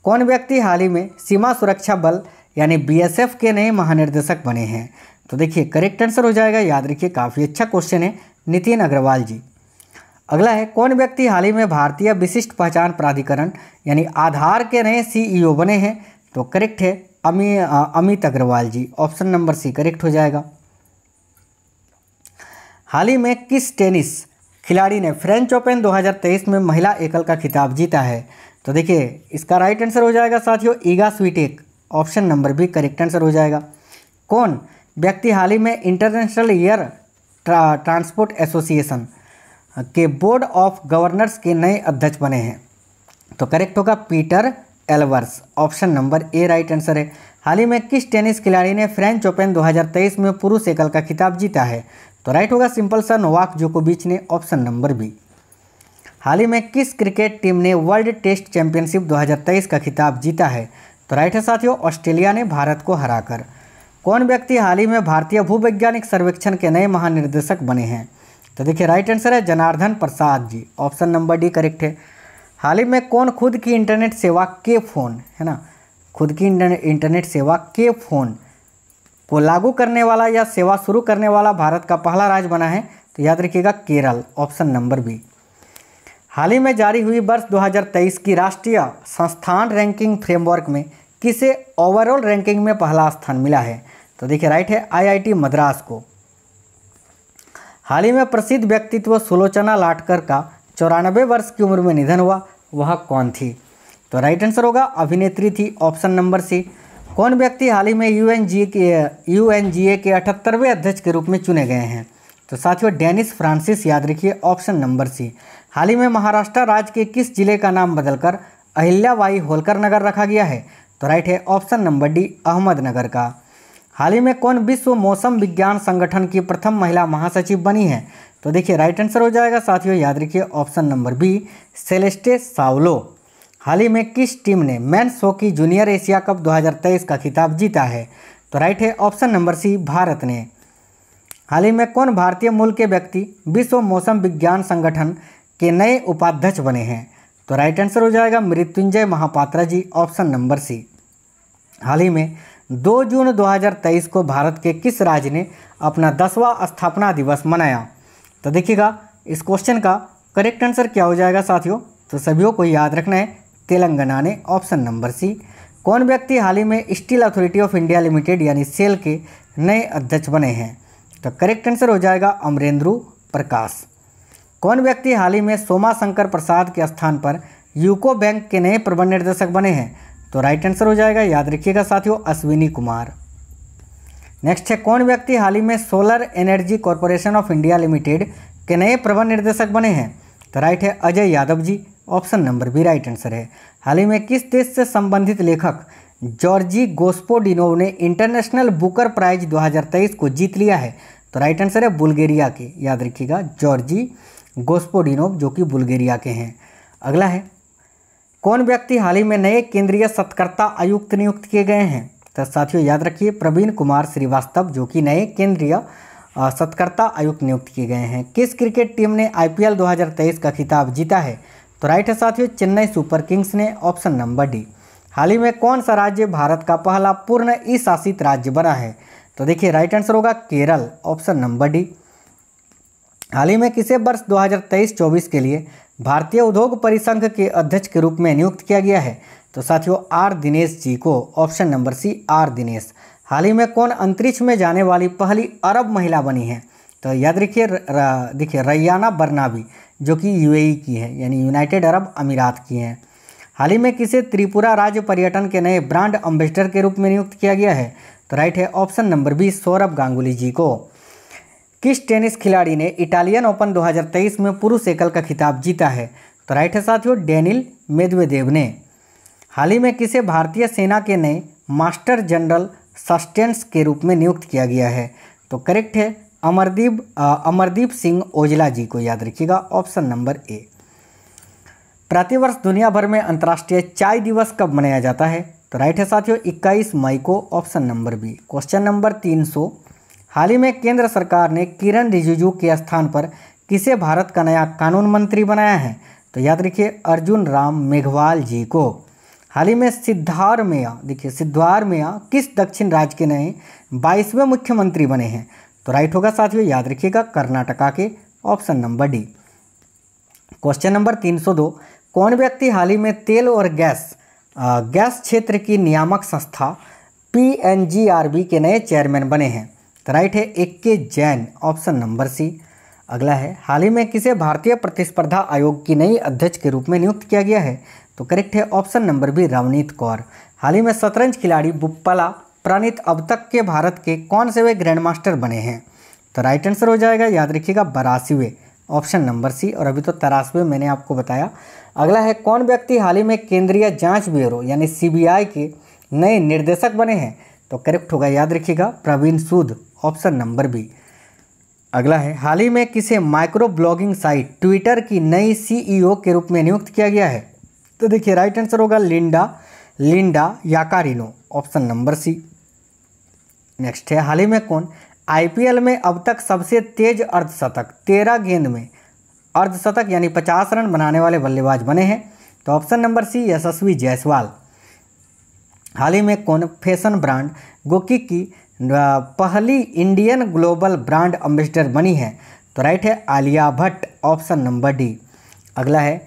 कौन व्यक्ति हाल ही में सीमा सुरक्षा बल यानी बीएसएफ के नए महानिर्देशक बने हैं तो देखिए करेक्ट आंसर हो जाएगा याद रखिए काफ़ी अच्छा क्वेश्चन है नितिन अग्रवाल जी अगला है कौन व्यक्ति हाल ही में भारतीय विशिष्ट पहचान प्राधिकरण यानी आधार के नए सीईओ e बने हैं तो करेक्ट है Ami Amit Agarwal ji option number C correct हो जाएगा हाल ही में किस टेनिस खिलाड़ी ने फ्रेंच ओपन 2023 में महिला एकल का खिताब जीता है तो देखिए इसका राइट आंसर हो जाएगा साथियों Iga Swiatek option number B correct answer हो जाएगा कौन व्यक्ति हाल ही में इंटरनेशनल ईयर ट्रांसपोर्ट एसोसिएशन के बोर्ड ऑफ गवर्नर्स के नए अध्यक्ष बने हैं तो करेक्ट होगा Peter Elbers option number A right answer है हाल ही में किस टेनिस खिलाड़ी ने फ्रेंच ओपन 2023 में पुरुष एकल का खिताब जीता है तो राइट होगा सिंपल सा नोवाक जोकोबिच ने ऑप्शन नंबर बी हाल ही में किस क्रिकेट टीम ने वर्ल्ड टेस्ट चैंपियनशिप 2023 का खिताब जीता है तो राइट है साथियों ऑस्ट्रेलिया ने भारत को हराकर कौन व्यक्ति हाल ही में भारतीय भूवैज्ञानिक सर्वेक्षण के नए महानिर्देशक बने हैं तो देखिए राइट आंसर है Janardan Prasad ji option number D correct है हाल ही में कौन खुद की इंटरनेट सेवा के फ़ोन है ना खुद की इंटरनेट सेवा के फ़ोन को लागू करने वाला या सेवा शुरू करने वाला भारत का पहला राज्य बना है तो याद रखिएगा केरल ऑप्शन नंबर बी हाल ही में जारी हुई वर्ष 2023 की राष्ट्रीय संस्थान रैंकिंग फ्रेमवर्क में किसे ओवरऑल रैंकिंग में पहला स्थान मिला है तो देखिए राइट है आईआईटी मद्रास को हाल ही में प्रसिद्ध व्यक्तित्व सुलोचना लाटकर का चौरानबे वर्ष की उम्र में निधन हुआ वह कौन थी तो राइट आंसर होगा अभिनेत्री थी ऑप्शन नंबर सी कौन व्यक्ति हाल ही में यू के यू के अठहत्तरवें अध्यक्ष के रूप में चुने गए हैं तो साथियों डेनिस फ्रांसिस याद रखिए ऑप्शन नंबर सी हाल ही में महाराष्ट्र राज्य के किस जिले का नाम बदलकर अहिल्याबाई होलकर नगर रखा गया है तो राइट है ऑप्शन नंबर डी अहमदनगर का हाल ही में कौन विश्व मौसम विज्ञान संगठन की प्रथम महिला महासचिव बनी है तो देखिए राइट आंसर हो जाएगा साथियों याद रखिए option number B Celeste Saulo हाल ही में किस टीम ने men's hockey junior Asia cup 2023 का खिताब जीता है तो राइट है ऑप्शन नंबर सी भारत ने हाल ही में कौन भारतीय मूल के व्यक्ति विश्व मौसम विज्ञान संगठन के नए उपाध्यक्ष बने हैं तो राइट आंसर हो जाएगा Mrityunjay Mohapatra ji option number C हाल ही में 2 जून 2023 को भारत के किस राज्य ने अपना दसवां स्थापना दिवस मनाया तो देखिएगा इस क्वेश्चन का करेक्ट आंसर क्या हो जाएगा साथियों तो सभी को याद रखना है तेलंगाना ने ऑप्शन नंबर सी कौन व्यक्ति हाल ही में steel authority of India limited यानी सेल के नए अध्यक्ष बने हैं तो करेक्ट आंसर हो जाएगा अमरेंद्रू प्रकाश कौन व्यक्ति हाल ही में सोमा शंकर प्रसाद के स्थान पर यूको बैंक के नए प्रबंध निर्देशक बने हैं तो राइट आंसर हो जाएगा याद रखिएगा साथियों अश्विनी कुमार नेक्स्ट है कौन व्यक्ति हाल ही में solar energy corporation of India limited के नए प्रबंध निर्देशक बने हैं तो राइट है Ajay Yadav ji option number B right answer है हाल ही में किस देश से संबंधित लेखक जॉर्जी गोस्पोडिनोव ने इंटरनेशनल बुकर प्राइज 2023 को जीत लिया है तो राइट आंसर है बुल्गेरिया के याद रखिएगा जॉर्जी गोस्पोडिनोव जो कि बुल्गेरिया के हैं अगला है कौन व्यक्ति हाल ही में नए केंद्रीय सतकर्ता आयुक्त नियुक्त किए गए हैं तो साथियों याद रखिए प्रवीण कुमार श्रीवास्तव जो कि नए केंद्रीय सत्कर्ता आयुक्त नियुक्त किए गए हैं किस क्रिकेट टीम ने आईपीएल 2023 का खिताब जीता है तो राइट है साथियों चेन्नई सुपर किंग्स ने ऑप्शन नंबर डी हाल ही में कौन सा राज्य भारत का पहला पूर्ण ई शासित राज्य बना है तो देखिए राइट आंसर होगा केरल ऑप्शन नंबर डी हाल ही में किसे वर्ष 2023-24 के लिए भारतीय उद्योग परिसंघ के अध्यक्ष के रूप में नियुक्त किया गया है तो साथियों आर दिनेश जी को option number C R Dinesh हाल ही में कौन अंतरिक्ष में जाने वाली पहली अरब महिला बनी है तो याद रखिए देखिए रैयाना बरनाबी जो कि यूएई की है यानी यूनाइटेड अरब अमीरात की हैं हाल ही में किसे त्रिपुरा राज्य पर्यटन के नए ब्रांड एम्बेसडर के रूप में नियुक्त किया गया है तो राइट है option number B Saurav Ganguly ji को किस टेनिस खिलाड़ी ने इटालियन ओपन 2023 में पुरुष एकल का खिताब जीता है तो राइट है साथियों डेनिल मेदवेदेव ने हाल ही में किसे भारतीय सेना के नए मास्टर जनरल सस्टेंस के रूप में नियुक्त किया गया है तो करेक्ट है अमरदीप अमरदीप सिंह ओजला जी को याद रखिएगा ऑप्शन नंबर ए प्रतिवर्ष दुनिया भर में अंतर्राष्ट्रीय चाय दिवस कब मनाया जाता है तो राइट है साथियों 21 मई को option number B question number 300 हाल ही में केंद्र सरकार ने किरण रिजिजू के स्थान पर किसे भारत का नया कानून मंत्री बनाया है तो याद रखिए अर्जुन राम मेघवाल जी को हाल ही में मेया देखिए मेया किस दक्षिण राज्य के नए बाईसवें मुख्यमंत्री बने हैं तो राइट होगा साथियों याद रखिएगा कर्नाटका के option number D question number 302 कौन व्यक्ति हाल ही में तेल और गैस गैस क्षेत्र की नियामक संस्था पीएनजीआरबी के नए चेयरमैन बने हैं तो राइट है एक के जैन ऑप्शन नंबर सी अगला है हाल ही में किसे भारतीय प्रतिस्पर्धा आयोग की नई अध्यक्ष के रूप में नियुक्त किया गया है तो करेक्ट है option number B Ravneet Kaur हाल ही में शतरंज खिलाड़ी बुप्पला प्रणीत अब तक के भारत के कौन से वे ग्रैंड मास्टर बने हैं तो राइट आंसर हो जाएगा याद रखिएगा बरासीवे ऑप्शन नंबर सी और अभी तो तरासवे मैंने आपको बताया अगला है कौन व्यक्ति हाल ही में केंद्रीय जांच ब्यूरो यानी सीबीआई के नए निर्देशक बने हैं तो करेक्ट होगा याद रखिएगा Praveen Sood option number B अगला है हाल ही में किसे माइक्रो ब्लॉगिंग साइट ट्विटर की नई सीईओ e के रूप में नियुक्त किया गया है तो देखिए राइट आंसर होगा Linda Linda Yaccarino option number C next है हाल ही में कौन आईपीएल में अब तक सबसे तेज अर्धशतक तेरह गेंद में अर्धशतक यानी पचास रन बनाने वाले बल्लेबाज बने हैं तो option number C Yashasvi Jaiswal हाल ही में कौन फैशन ब्रांड गोकी की पहली इंडियन ग्लोबल ब्रांड एम्बेसडर बनी है तो राइट है Alia Bhatt option number D अगला है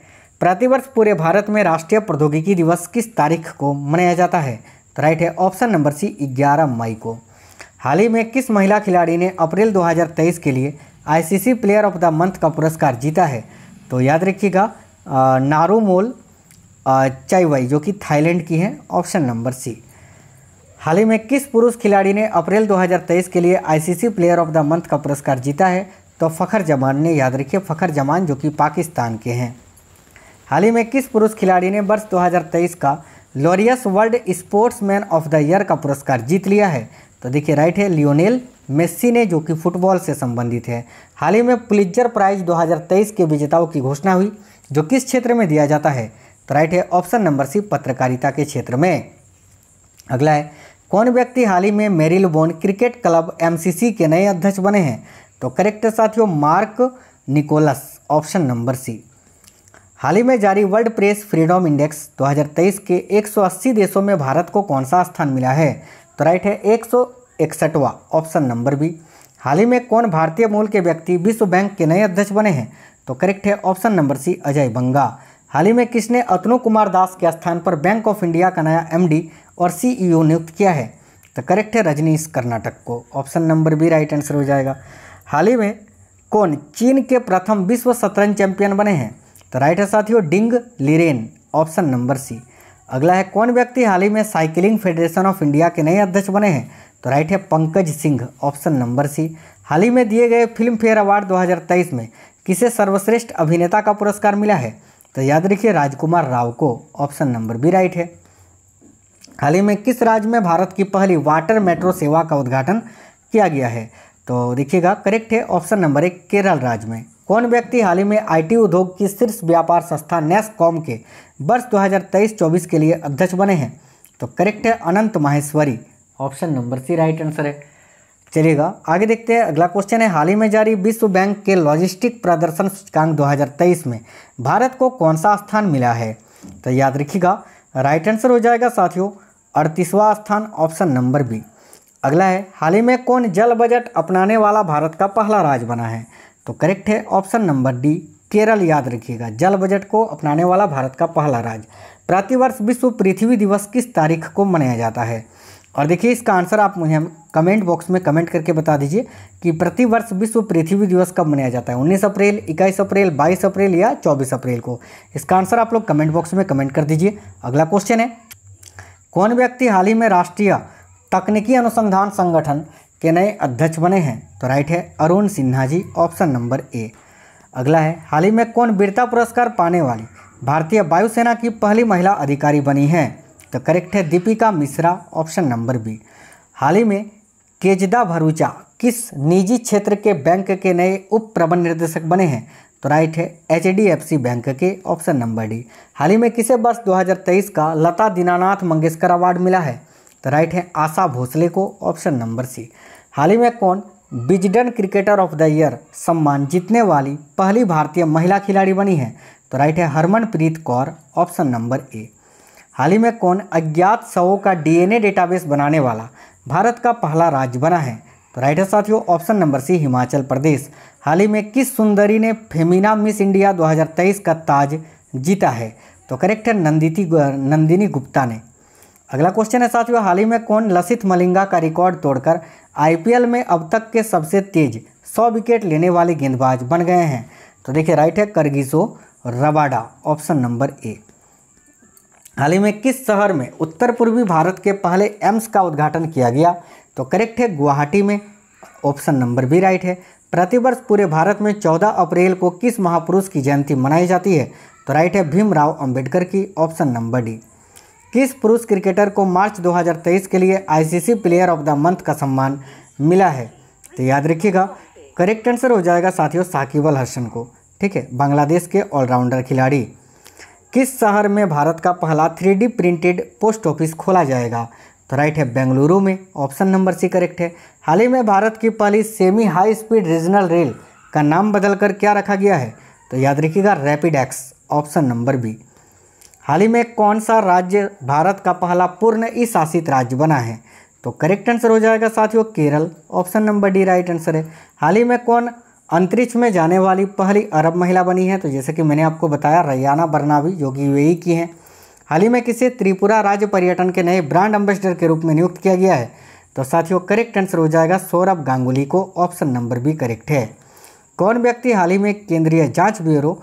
प्रतिवर्ष पूरे भारत में राष्ट्रीय प्रौद्योगिकी दिवस किस तारीख को मनाया जाता है तो राइट है ऑप्शन नंबर सी ग्यारह मई को हाल ही में किस महिला खिलाड़ी ने अप्रैल 2023 के लिए ICC player of the month का पुरस्कार जीता है तो याद रखिएगा नारूमोल चाईवाई जो कि थाईलैंड की हैं ऑप्शन नंबर सी हाल ही में किस पुरुष खिलाड़ी ने अप्रैल 2023 के लिए ICC player of the month का पुरस्कार जीता है तो फ़खर जमान ने याद रखिए फ़खर जमान जो कि पाकिस्तान के हैं हाल ही में किस पुरुष खिलाड़ी ने वर्ष 2023 का Laureus world sportsman of the year का पुरस्कार जीत लिया है तो देखिए राइट है लियोनेल मेस्सी ने जो कि फुटबॉल से संबंधित है हाल ही में पुलिजर प्राइज 2023 के विजेताओं की घोषणा हुई जो किस क्षेत्र में दिया जाता है तो राइट है ऑप्शन नंबर सी पत्रकारिता के क्षेत्र में अगला है कौन व्यक्ति हाल ही में मेरिल क्रिकेट क्लब एम के नए अध्यक्ष बने हैं तो करेक्ट साथियों Mark Nicholas option number C हाल ही में जारी वर्ल्ड प्रेस फ्रीडम इंडेक्स 2023 के 180 देशों में भारत को कौन सा स्थान मिला है तो राइट है एक सौ इकसठवा ऑप्शन नंबर बी हाल ही में कौन भारतीय मूल के व्यक्ति विश्व बैंक के नए अध्यक्ष बने हैं तो करेक्ट है option number C Ajay Banga हाल ही में किसने अतनु कुमार दास के स्थान पर बैंक ऑफ इंडिया का नया एमडी और सीईओ e नियुक्त किया है तो करेक्ट है रजनीश कर्नाटक को option number B right answer हो जाएगा हाल ही में कौन चीन के प्रथम विश्व शतरंज चैंपियन बने हैं तो राइट है साथियों डिंग लिरेन ऑप्शन नंबर सी अगला है कौन व्यक्ति हाल ही में साइकिलिंग फेडरेशन ऑफ इंडिया के नए अध्यक्ष बने हैं तो राइट है Pankaj Singh option number C हाल ही में दिए गए फिल्म फेयर अवार्ड 2023 में किसे सर्वश्रेष्ठ अभिनेता का पुरस्कार मिला है तो याद रखिए राजकुमार राव को ऑप्शन नंबर बी राइट है हाल ही में किस राज्य में भारत की पहली वाटर मेट्रो सेवा का उद्घाटन किया गया है तो देखिएगा करेक्ट है ऑप्शन नंबर एक केरल राज्य में कौन व्यक्ति हाल ही में आईटी उद्योग की शीर्ष व्यापार संस्था नेस्कॉम के वर्ष 2023-24 के लिए अध्यक्ष बने हैं तो करेक्ट है Anant Maheshwari option number C right answer है चलिएगा आगे देखते हैं अगला क्वेश्चन है हाल ही में जारी विश्व बैंक के लॉजिस्टिक प्रदर्शन सूचकांक 2023 में भारत को कौन सा स्थान मिला है तो याद रखिएगा राइट आंसर हो जाएगा साथियों अड़तीसवां स्थान ऑप्शन नंबर बी अगला है हाल ही में कौन जल बजट अपनाने वाला भारत का पहला राज्य बना है तो करेक्ट है ऑप्शन नंबर डी केरल याद रखिएगा जल बजट को अपनाने वाला भारत का पहला राज्य प्रतिवर्ष विश्व पृथ्वी दिवस किस तारीख को मनाया जाता है और देखिए इसका आंसर आप मुझे कमेंट बॉक्स में कमेंट करके बता दीजिए कि प्रतिवर्ष विश्व पृथ्वी दिवस कब मनाया जाता है 19 अप्रैल 21 अप्रैल 22 अप्रैल या 24 अप्रैल को इसका आंसर आप लोग कमेंट बॉक्स में कमेंट कर दीजिए अगला क्वेश्चन है कौन व्यक्ति हाल ही में राष्ट्रीय तकनीकी अनुसंधान संगठन के नए अध्यक्ष बने हैं तो राइट है Arun Sinha ji option number A अगला है हाल ही में कौन वीरता पुरस्कार पाने वाली भारतीय वायुसेना की पहली महिला अधिकारी बनी है तो करेक्ट है Deepika Mishra option number B हाल ही में केजदा भरूचा किस निजी क्षेत्र के बैंक के नए उप प्रबंध निर्देशक बने हैं तो राइट है एच बैंक के ऑप्शन नंबर डी हाल ही में किसे वर्ष 2023 का लता दीनानाथ मंगेशकर अवार्ड मिला है तो राइट है आशा भोसले को ऑप्शन नंबर सी हाल ही में कौन Wisden cricketer of the year सम्मान जीतने वाली पहली भारतीय महिला खिलाड़ी बनी है तो राइट है Harmanpreet Kaur option number A हाल ही में कौन अज्ञात शवों का डीएनए डेटाबेस बनाने वाला भारत का पहला राज्य बना है तो राइट है साथियों option number C Himachal Pradesh हाल ही में किस सुंदरी ने फेमिना मिस इंडिया 2023 का ताज जीता है तो करेक्ट है नंदिति नंदिनी गुप्ता ने अगला क्वेश्चन है साथियों हाल ही में कौन लसित मलिंगा का रिकॉर्ड तोड़कर आईपीएल में अब तक के सबसे तेज 100 विकेट लेने वाले गेंदबाज बन गए हैं तो देखिए राइट है Kagiso Rabada option number A हाल ही में किस शहर में उत्तर पूर्वी भारत के पहले एम्स का उद्घाटन किया गया तो करेक्ट है गुवाहाटी में ऑप्शन नंबर बी राइट है प्रतिवर्ष पूरे भारत में 14 अप्रैल को किस महापुरुष की जयंती मनाई जाती है तो राइट है भीमराव अंबेडकर की ऑप्शन नंबर डी किस पुरुष क्रिकेटर को मार्च 2023 के लिए ICC player of the month का सम्मान मिला है तो याद रखिएगा करेक्ट आंसर हो जाएगा साथियों साकिब अल हसन को ठीक है बांग्लादेश के ऑलराउंडर खिलाड़ी किस शहर में भारत का पहला थ्री प्रिंटेड पोस्ट ऑफिस खोला जाएगा तो राइट है बेंगलुरु में ऑप्शन नंबर सी करेक्ट है हाल ही में भारत की पहली semi high speed regional rail का नाम बदलकर क्या रखा गया है तो याद रखिएगा Rapid X option number B हाल ही में कौन सा राज्य भारत का पहला पूर्ण ई शासित राज्य बना है तो करेक्ट आंसर हो जाएगा साथियों Kerala option number D right answer है हाल ही में कौन अंतरिक्ष में जाने वाली पहली अरब महिला बनी है तो जैसे कि मैंने आपको बताया रैयाना बरनावी जो कि यूएई e की हैं हाल ही में किसे त्रिपुरा राज्य पर्यटन के नए ब्रांड एम्बेसडर के रूप में नियुक्त किया गया है तो साथियों करेक्ट आंसर हो जाएगा सौरभ गांगुली को ऑप्शन नंबर बी करेक्ट है कौन व्यक्ति हाल ही में केंद्रीय जांच ब्यूरो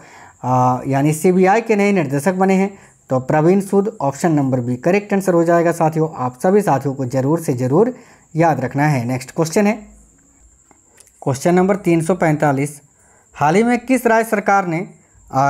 यानी सीबीआई के नए निर्देशक बने हैं तो Praveen Sood option number B correct answer हो जाएगा साथियों आप सभी साथियों को जरूर से ज़रूर याद रखना है नेक्स्ट क्वेश्चन है क्वेश्चन नंबर 345 हाल ही में किस राज्य सरकार ने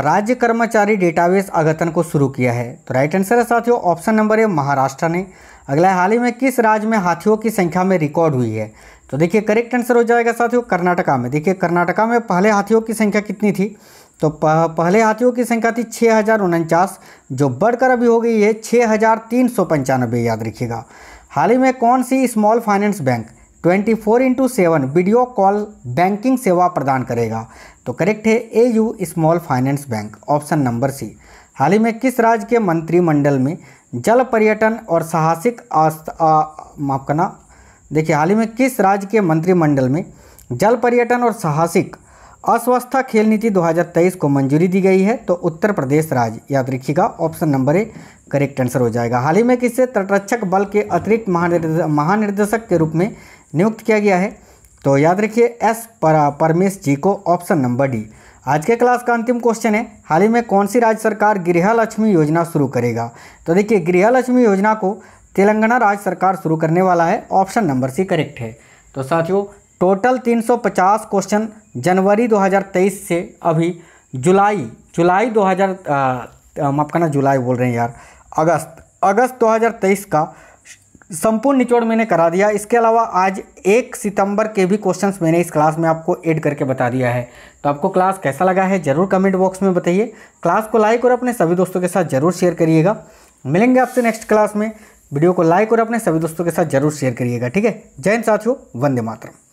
राज्य कर्मचारी डेटाबेस अगतन को शुरू किया है तो राइट आंसर है साथियों ऑप्शन नंबर ए महाराष्ट्र ने अगला हाल ही में किस राज्य में हाथियों की संख्या में रिकॉर्ड हुई है तो देखिए करेक्ट आंसर हो जाएगा साथियों कर्नाटका में देखिए कर्नाटका में पहले हाथियों की संख्या कितनी थी तो पहले हाथियों की संख्या थी छः हज़ार उनचास जो बढ़कर अभी हो गई है छः हज़ार तीन सौ पंचानबे याद रखिएगा हाल ही में कौन सी small finance bank 24 four into seven video call banking सेवा प्रदान करेगा तो करेक्ट है A U small finance bank option number C हाल ही में किस राज्य के मंत्रिमंडल में जल पर्यटन और साहसिक माफ करना देखिए हाल ही में किस राज्य के मंत्रिमंडल में जल पर्यटन और साहसिक अस्वस्था खेल नीति 2023 को मंजूरी दी गई है तो उत्तर प्रदेश राज्य याद रखिएगा option number A correct answer हो जाएगा हाल ही में किसे तटरक्षक बल के अतिरिक्त महानिर्देशक महानिर्देशक के रूप में नियुक्त किया गया है तो याद रखिए एस पर परमेश जी को ऑप्शन नंबर डी आज के क्लास का अंतिम क्वेश्चन है हाल ही में कौन सी राज्य सरकार गृह लक्ष्मी योजना शुरू करेगा तो देखिए गृह लक्ष्मी योजना को तेलंगाना राज्य सरकार शुरू करने वाला है ऑप्शन नंबर सी करेक्ट है तो साथियों टोटल 350 क्वेश्चन जनवरी 2023 से अभी जुलाई जुलाई 2000 माफ करना जुलाई बोल रहे हैं यार अगस्त अगस्त 2023 का संपूर्ण निचोड़ मैंने करा दिया इसके अलावा आज एक सितंबर के भी क्वेश्चंस मैंने इस क्लास में आपको ऐड करके बता दिया है तो आपको क्लास कैसा लगा है ज़रूर कमेंट बॉक्स में बताइए क्लास को लाइक और अपने सभी दोस्तों के साथ ज़रूर शेयर करिएगा मिलेंगे आपसे नेक्स्ट क्लास में वीडियो को लाइक और अपने सभी दोस्तों के साथ जरूर शेयर करिएगा ठीक है जय हिंद साथियों वंदे मातरम